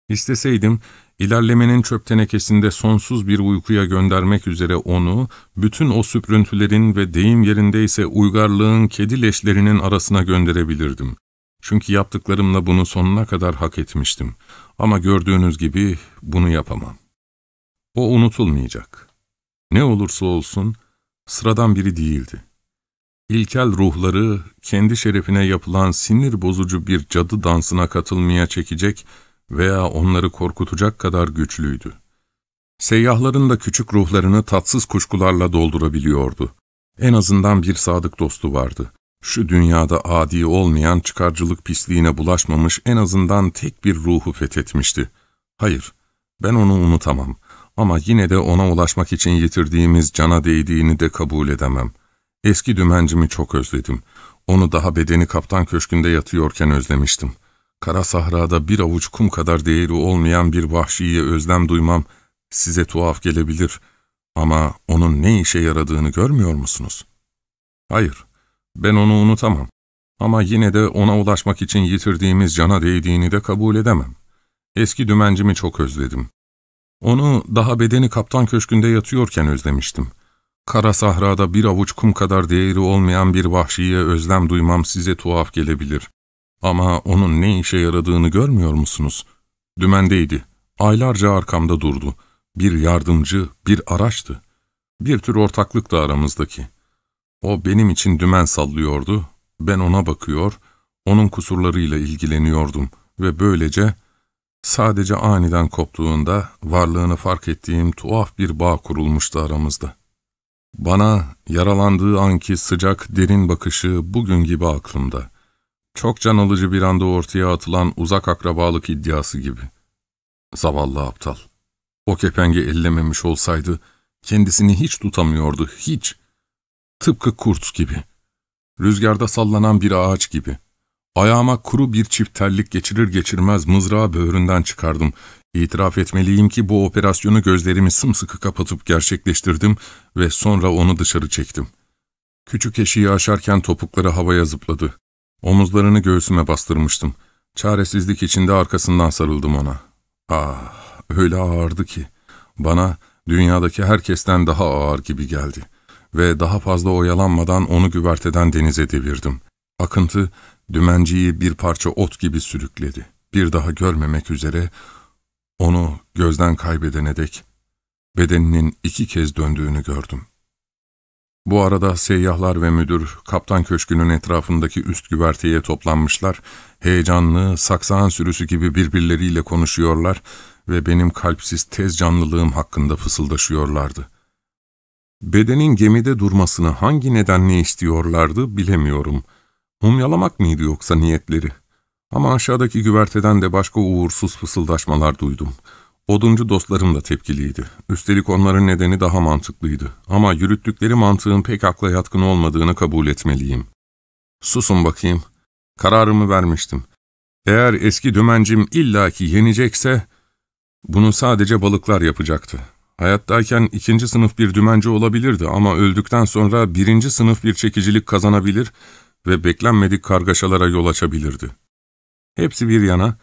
İsteseydim, ilerlemenin çöp tenekesinde sonsuz bir uykuya göndermek üzere onu, bütün o süprüntülerin ve deyim yerindeyse uygarlığın kedi leşlerinin arasına gönderebilirdim. Çünkü yaptıklarımla bunu sonuna kadar hak etmiştim.'' Ama gördüğünüz gibi bunu yapamam. O unutulmayacak. Ne olursa olsun sıradan biri değildi. İlkel ruhları kendi şerefine yapılan sinir bozucu bir cadı dansına katılmaya çekecek veya onları korkutacak kadar güçlüydü. Seyyahların da küçük ruhlarını tatsız kuşkularla doldurabiliyordu. En azından bir sadık dostu vardı. Şu dünyada adi olmayan çıkarcılık pisliğine bulaşmamış en azından tek bir ruhu fethetmişti. Hayır, ben onu unutamam ama yine de ona ulaşmak için yitirdiğimiz cana değdiğini de kabul edemem. Eski dümencimi çok özledim. Onu daha bedeni kaptan köşkünde yatıyorken özlemiştim. Kara sahrada bir avuç kum kadar değeri olmayan bir vahşiye özlem duymam size tuhaf gelebilir ama onun ne işe yaradığını görmüyor musunuz? Hayır, ben onu unutamam. Ama yine de ona ulaşmak için yitirdiğimiz cana değdiğini de kabul edemem. Eski dümencimi çok özledim. Onu daha bedeni kaptan köşkünde yatıyorken özlemiştim. Kara sahrada bir avuç kum kadar değeri olmayan bir vahşiye özlem duymam size tuhaf gelebilir. Ama onun ne işe yaradığını görmüyor musunuz? Dümendeydi. Aylarca arkamda durdu. Bir yardımcı, bir araçtı. Bir tür ortaklıktı aramızdaki.'' O benim için dümen sallıyordu, ben ona bakıyor, onun kusurlarıyla ilgileniyordum ve böylece sadece aniden koptuğunda varlığını fark ettiğim tuhaf bir bağ kurulmuştu aramızda. Bana yaralandığı anki sıcak derin bakışı bugün gibi aklımda. Çok can alıcı bir anda ortaya atılan uzak akrabalık iddiası gibi. Zavallı aptal. O kepenge ellememiş olsaydı kendisini hiç tutamıyordu, hiç. Tıpkı kurt gibi. Rüzgarda sallanan bir ağaç gibi. Ayağıma kuru bir çift terlik geçirir geçirmez mızrağı böğründen çıkardım. İtiraf etmeliyim ki bu operasyonu gözlerimi sımsıkı kapatıp gerçekleştirdim ve sonra onu dışarı çektim. Küçük eşiği aşarken topukları havaya zıpladı. Omuzlarını göğsüme bastırmıştım. Çaresizlik içinde arkasından sarıldım ona. Ah, öyle ağırdı ki. Bana dünyadaki herkesten daha ağır gibi geldi.'' ve daha fazla oyalanmadan onu güverteden denize devirdim. Akıntı, dümenciyi bir parça ot gibi sürükledi. Bir daha görmemek üzere, onu gözden kaybedene dek bedeninin iki kez döndüğünü gördüm. Bu arada seyyahlar ve müdür kaptan köşkünün etrafındaki üst güverteye toplanmışlar, heyecanlı, saksağın sürüsü gibi birbirleriyle konuşuyorlar ve benim kalpsiz tez canlılığım hakkında fısıldaşıyorlardı.'' Bedenin gemide durmasını hangi nedenle istiyorlardı bilemiyorum. Mumyalamak mıydı yoksa niyetleri? Ama aşağıdaki güverteden de başka uğursuz fısıldaşmalar duydum. Oduncu dostlarım da tepkiliydi. Üstelik onların nedeni daha mantıklıydı. Ama yürüttükleri mantığın pek akla yatkın olmadığını kabul etmeliyim. Susun bakayım. Kararımı vermiştim. Eğer eski dümencim illaki yenecekse, bunu sadece balıklar yapacaktı. Hayattayken ikinci sınıf bir dümenci olabilirdi ama öldükten sonra birinci sınıf bir çekicilik kazanabilir ve beklenmedik kargaşalara yol açabilirdi. Hepsi bir yana,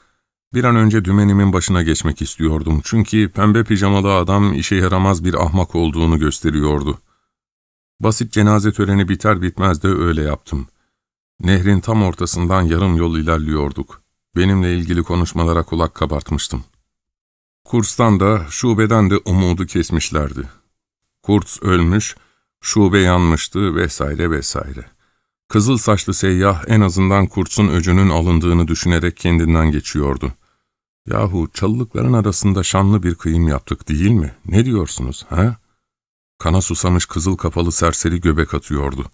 bir an önce dümenimin başına geçmek istiyordum çünkü pembe pijamalı adam işe yaramaz bir ahmak olduğunu gösteriyordu. Basit cenaze töreni biter bitmez de öyle yaptım. Nehrin tam ortasından yarım yol ilerliyorduk. Benimle ilgili konuşmalara kulak kabartmıştım. Kurs'tan da, şubeden de umudu kesmişlerdi. Kurts ölmüş, şube yanmıştı vesaire vesaire. Kızıl saçlı seyyah en azından Kurts'un öcünün alındığını düşünerek kendinden geçiyordu. Yahu çalılıkların arasında şanlı bir kıyım yaptık değil mi? Ne diyorsunuz ha? Kana susamış kızıl kapalı serseri göbek atıyordu.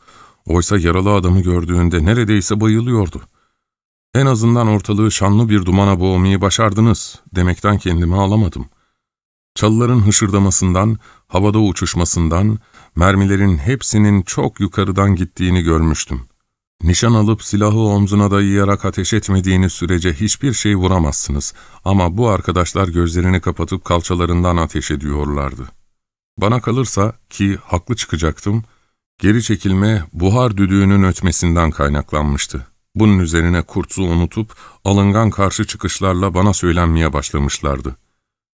Oysa yaralı adamı gördüğünde neredeyse bayılıyordu.'' En azından ortalığı şanlı bir dumana boğmayı başardınız demekten kendimi alamadım. Çalıların hışırdamasından, havada uçuşmasından, mermilerin hepsinin çok yukarıdan gittiğini görmüştüm. Nişan alıp silahı omzuna dayayarak ateş etmediğini sürece hiçbir şey vuramazsınız ama bu arkadaşlar gözlerini kapatıp kalçalarından ateş ediyorlardı. Bana kalırsa ki haklı çıkacaktım, geri çekilme buhar düdüğünün ötmesinden kaynaklanmıştı. Bunun üzerine kurtsu unutup alıngan karşı çıkışlarla bana söylenmeye başlamışlardı.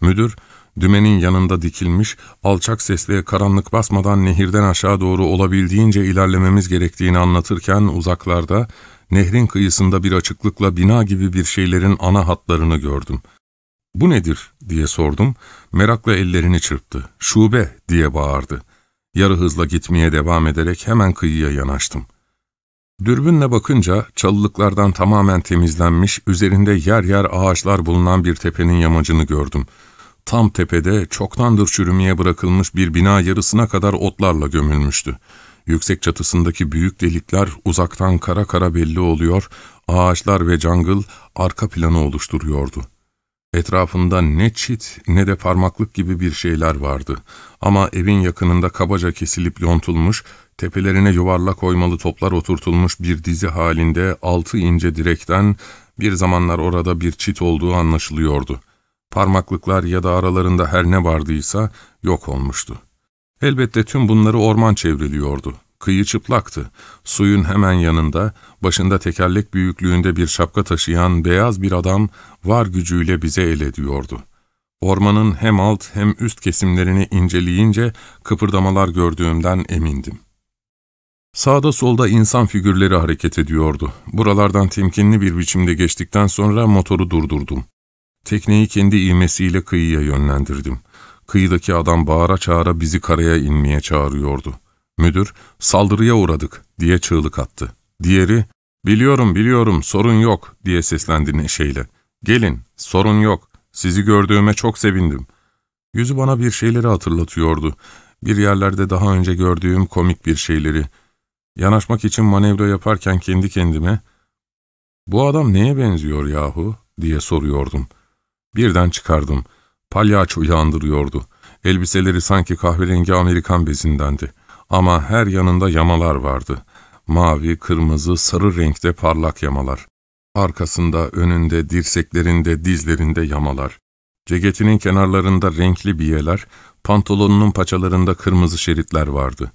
Müdür, dümenin yanında dikilmiş, alçak sesle karanlık basmadan nehirden aşağı doğru olabildiğince ilerlememiz gerektiğini anlatırken uzaklarda, nehrin kıyısında bir açıklıkla bina gibi bir şeylerin ana hatlarını gördüm. ''Bu nedir?'' diye sordum. Merakla ellerini çırptı. ''Şube!'' diye bağırdı. Yarı hızla gitmeye devam ederek hemen kıyıya yanaştım.'' Dürbünle bakınca çalılıklardan tamamen temizlenmiş, üzerinde yer yer ağaçlar bulunan bir tepenin yamacını gördüm. Tam tepede çoktandır çürümeye bırakılmış bir bina yarısına kadar otlarla gömülmüştü. Yüksek çatısındaki büyük delikler uzaktan kara kara belli oluyor, ağaçlar ve cangıl arka planı oluşturuyordu. Etrafında ne çit ne de parmaklık gibi bir şeyler vardı. Ama evin yakınında kabaca kesilip yontulmuş, tepelerine yuvarlak oymalı toplar oturtulmuş bir dizi halinde altı ince direkten bir zamanlar orada bir çit olduğu anlaşılıyordu. Parmaklıklar ya da aralarında her ne vardıysa yok olmuştu. Elbette tüm bunları orman çevriliyordu. Kıyı çıplaktı. Suyun hemen yanında, başında tekerlek büyüklüğünde bir şapka taşıyan beyaz bir adam var gücüyle bize el ediyordu. Ormanın hem alt hem üst kesimlerini inceleyince kıpırdamalar gördüğümden emindim.'' Sağda solda insan figürleri hareket ediyordu. Buralardan temkinli bir biçimde geçtikten sonra motoru durdurdum. Tekneyi kendi ilmesiyle kıyıya yönlendirdim. Kıyıdaki adam bağıra çağıra bizi karaya inmeye çağırıyordu. Müdür, saldırıya uğradık diye çığlık attı. Diğeri, biliyorum biliyorum sorun yok diye seslendi neşeyle. Gelin, sorun yok, sizi gördüğüme çok sevindim. Yüzü bana bir şeyleri hatırlatıyordu. Bir yerlerde daha önce gördüğüm komik bir şeyleri, Yanaşmak için manevra yaparken kendi kendime, ''Bu adam neye benziyor yahu?'' diye soruyordum. Birden çıkardım. Palyaç uyandırıyordu. Elbiseleri sanki kahverengi Amerikan bezindendi. Ama her yanında yamalar vardı. Mavi, kırmızı, sarı renkte parlak yamalar. Arkasında, önünde, dirseklerinde, dizlerinde yamalar. Ceketinin kenarlarında renkli biyeler, pantolonunun paçalarında kırmızı şeritler vardı.''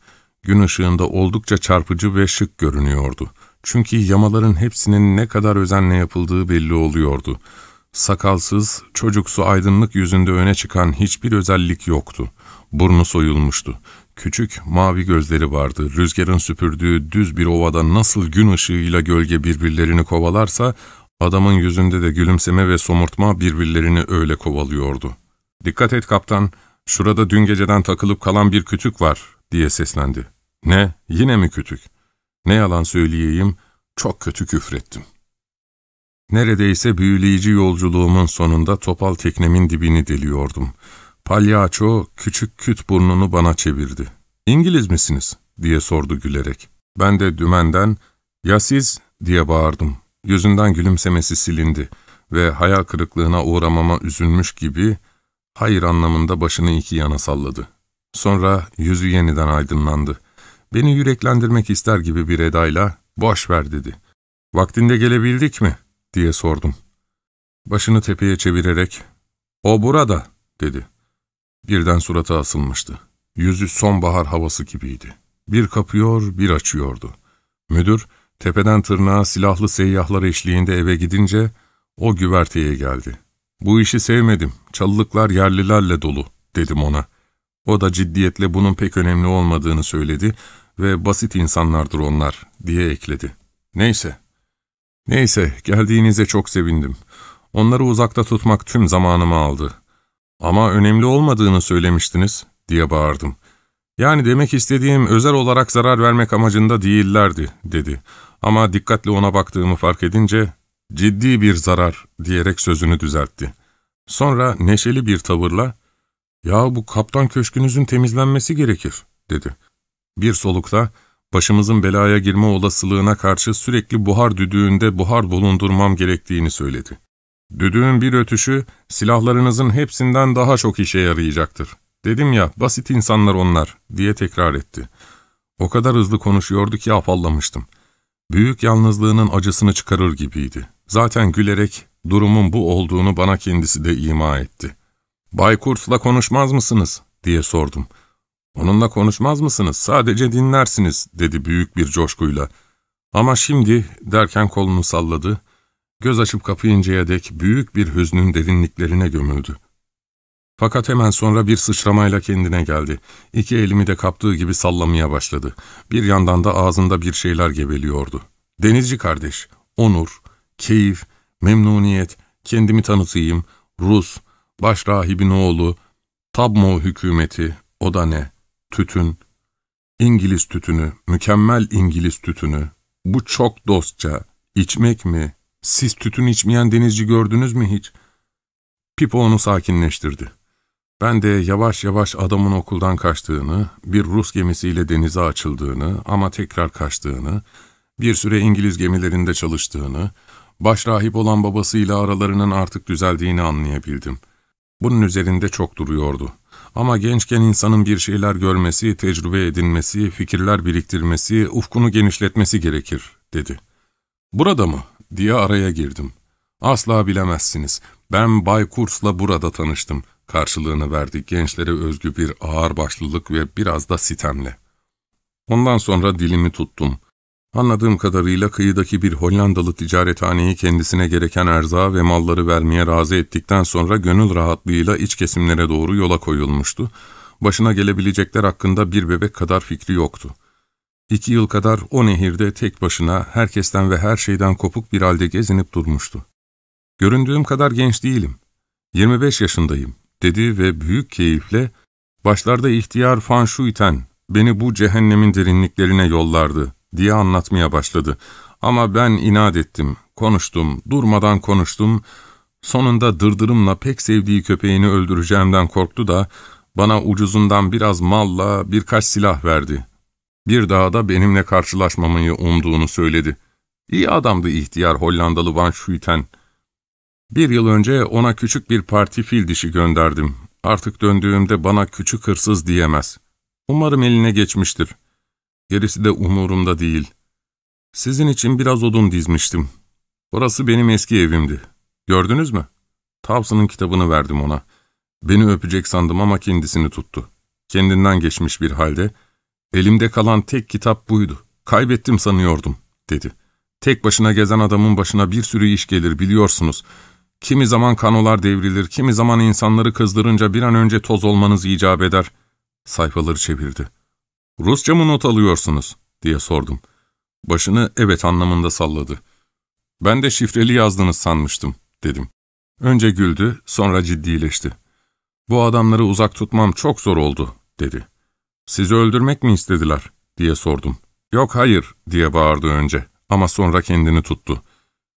gün ışığında oldukça çarpıcı ve şık görünüyordu. Çünkü yamaların hepsinin ne kadar özenle yapıldığı belli oluyordu. Sakalsız, çocuksu aydınlık yüzünde öne çıkan hiçbir özellik yoktu. Burnu soyulmuştu. Küçük, mavi gözleri vardı. Rüzgarın süpürdüğü düz bir ovada nasıl gün ışığıyla gölge birbirlerini kovalarsa, adamın yüzünde de gülümseme ve somurtma birbirlerini öyle kovalıyordu. ''Dikkat et kaptan, şurada dün geceden takılıp kalan bir kütük var.'' diye seslendi. Ne, yine mi kütük? Ne yalan söyleyeyim, çok kötü küfrettim. Neredeyse büyüleyici yolculuğumun sonunda topal teknemin dibini deliyordum. Palyaço küçük küt burnunu bana çevirdi. ''İngiliz misiniz?'' diye sordu gülerek. Ben de dümenden ''Ya siz?'' diye bağırdım. Yüzünden gülümsemesi silindi ve hayal kırıklığına uğramama üzülmüş gibi hayır anlamında başını iki yana salladı. Sonra yüzü yeniden aydınlandı. Beni yüreklendirmek ister gibi bir edayla ''Boş ver'' dedi. ''Vaktinde gelebildik mi?'' diye sordum. Başını tepeye çevirerek ''O burada'' dedi. Birden suratı asılmıştı. Yüzü sonbahar havası gibiydi. Bir kapıyor, bir açıyordu. Müdür, tepeden tırnağa silahlı seyyahlar eşliğinde eve gidince o güverteye geldi. ''Bu işi sevmedim, çalılıklar yerlilerle dolu'' dedim ona. O da ciddiyetle bunun pek önemli olmadığını söyledi ve basit insanlardır onlar diye ekledi. Neyse. Neyse geldiğinize çok sevindim. Onları uzakta tutmak tüm zamanımı aldı. Ama önemli olmadığını söylemiştiniz diye bağırdım. Yani demek istediğim özel olarak zarar vermek amacında değillerdi dedi. Ama dikkatli ona baktığımı fark edince ciddi bir zarar diyerek sözünü düzeltti. Sonra neşeli bir tavırla ''Ya bu kaptan köşkünüzün temizlenmesi gerekir.'' dedi. Bir solukta başımızın belaya girme olasılığına karşı sürekli buhar düdüğünde buhar bulundurmam gerektiğini söyledi. Düdüğün bir ötüşü silahlarınızın hepsinden daha çok işe yarayacaktır. Dedim ya basit insanlar onlar diye tekrar etti. O kadar hızlı konuşuyordu ki afallamıştım. Büyük yalnızlığının acısını çıkarır gibiydi. Zaten gülerek durumun bu olduğunu bana kendisi de ima etti. Baykurs'la konuşmaz mısınız diye sordum. Onunla konuşmaz mısınız sadece dinlersiniz dedi büyük bir coşkuyla. Ama şimdi derken kolunu salladı. Göz açıp kapayıncaya dek büyük bir hüznün derinliklerine gömüldü. Fakat hemen sonra bir sıçramayla kendine geldi. İki elimi de kaptığı gibi sallamaya başladı. Bir yandan da ağzında bir şeyler gebeliyordu. Denizci kardeş, onur, keyif, memnuniyet, kendimi tanıtayım, Rus, başrahibin oğlu, Tabmo hükümeti, o da ne, tütün, İngiliz tütünü, mükemmel İngiliz tütünü, bu çok dostça, içmek mi, siz tütün içmeyen denizci gördünüz mü hiç? Pipo onu sakinleştirdi. Ben de yavaş yavaş adamın okuldan kaçtığını, bir Rus gemisiyle denize açıldığını ama tekrar kaçtığını, bir süre İngiliz gemilerinde çalıştığını, başrahip olan babasıyla aralarının artık düzeldiğini anlayabildim.'' Bunun üzerinde çok duruyordu. Ama gençken insanın bir şeyler görmesi, tecrübe edinmesi, fikirler biriktirmesi, ufkunu genişletmesi gerekir, dedi. Burada mı? diye araya girdim. Asla bilemezsiniz. Ben Bay Kurs'la burada tanıştım. Karşılığını verdi gençlere özgü bir ağırbaşlılık ve biraz da sitemle. Ondan sonra dilimi tuttum. Anladığım kadarıyla kıyıdaki bir Hollandalı ticarethaneyi kendisine gereken erzağı ve malları vermeye razı ettikten sonra gönül rahatlığıyla iç kesimlere doğru yola koyulmuştu. Başına gelebilecekler hakkında bir bebek kadar fikri yoktu. İki yıl kadar o nehirde tek başına, herkesten ve her şeyden kopuk bir halde gezinip durmuştu. Göründüğüm kadar genç değilim. 25 yaşındayım, dedi ve büyük keyifle, başlarda ihtiyar fanşu iten, beni bu cehennemin derinliklerine yollardı diye anlatmaya başladı. Ama ben inat ettim, konuştum, durmadan konuştum. Sonunda dırdırımla pek sevdiği köpeğini öldüreceğimden korktu da bana ucuzundan biraz malla birkaç silah verdi. Bir daha da benimle karşılaşmamayı umduğunu söyledi. İyi adamdı ihtiyar Hollandalı Van Schuiten. Bir yıl önce ona küçük bir parti fil dişi gönderdim. Artık döndüğümde bana küçük hırsız diyemez. Umarım eline geçmiştir.'' Gerisi de umurumda değil. Sizin için biraz odun dizmiştim. Orası benim eski evimdi. Gördünüz mü? Tavsı'nın kitabını verdim ona. Beni öpecek sandım ama kendisini tuttu. Kendinden geçmiş bir halde, ''Elimde kalan tek kitap buydu. Kaybettim sanıyordum.'' dedi. ''Tek başına gezen adamın başına bir sürü iş gelir biliyorsunuz. Kimi zaman kanolar devrilir, kimi zaman insanları kızdırınca bir an önce toz olmanız icap eder.'' Sayfaları çevirdi. ''Rusça mı not alıyorsunuz?'' diye sordum. Başını evet anlamında salladı. ''Ben de şifreli yazdınız sanmıştım.'' dedim. Önce güldü, sonra ciddileşti. ''Bu adamları uzak tutmam çok zor oldu.'' dedi. ''Sizi öldürmek mi istediler?'' diye sordum. ''Yok hayır.'' diye bağırdı önce ama sonra kendini tuttu.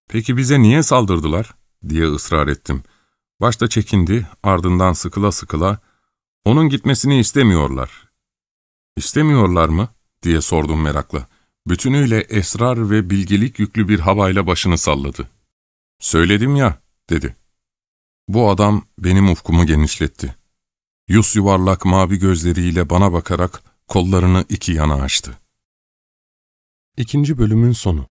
''Peki bize niye saldırdılar?'' diye ısrar ettim. Başta çekindi, ardından sıkıla sıkıla ''Onun gitmesini istemiyorlar. İstemiyorlar mı? diye sordum merakla. Bütünüyle esrar ve bilgelik yüklü bir havayla başını salladı. Söyledim ya, dedi. Bu adam benim ufkumu genişletti. Yus yuvarlak mavi gözleriyle bana bakarak kollarını iki yana açtı. İkinci bölümün sonu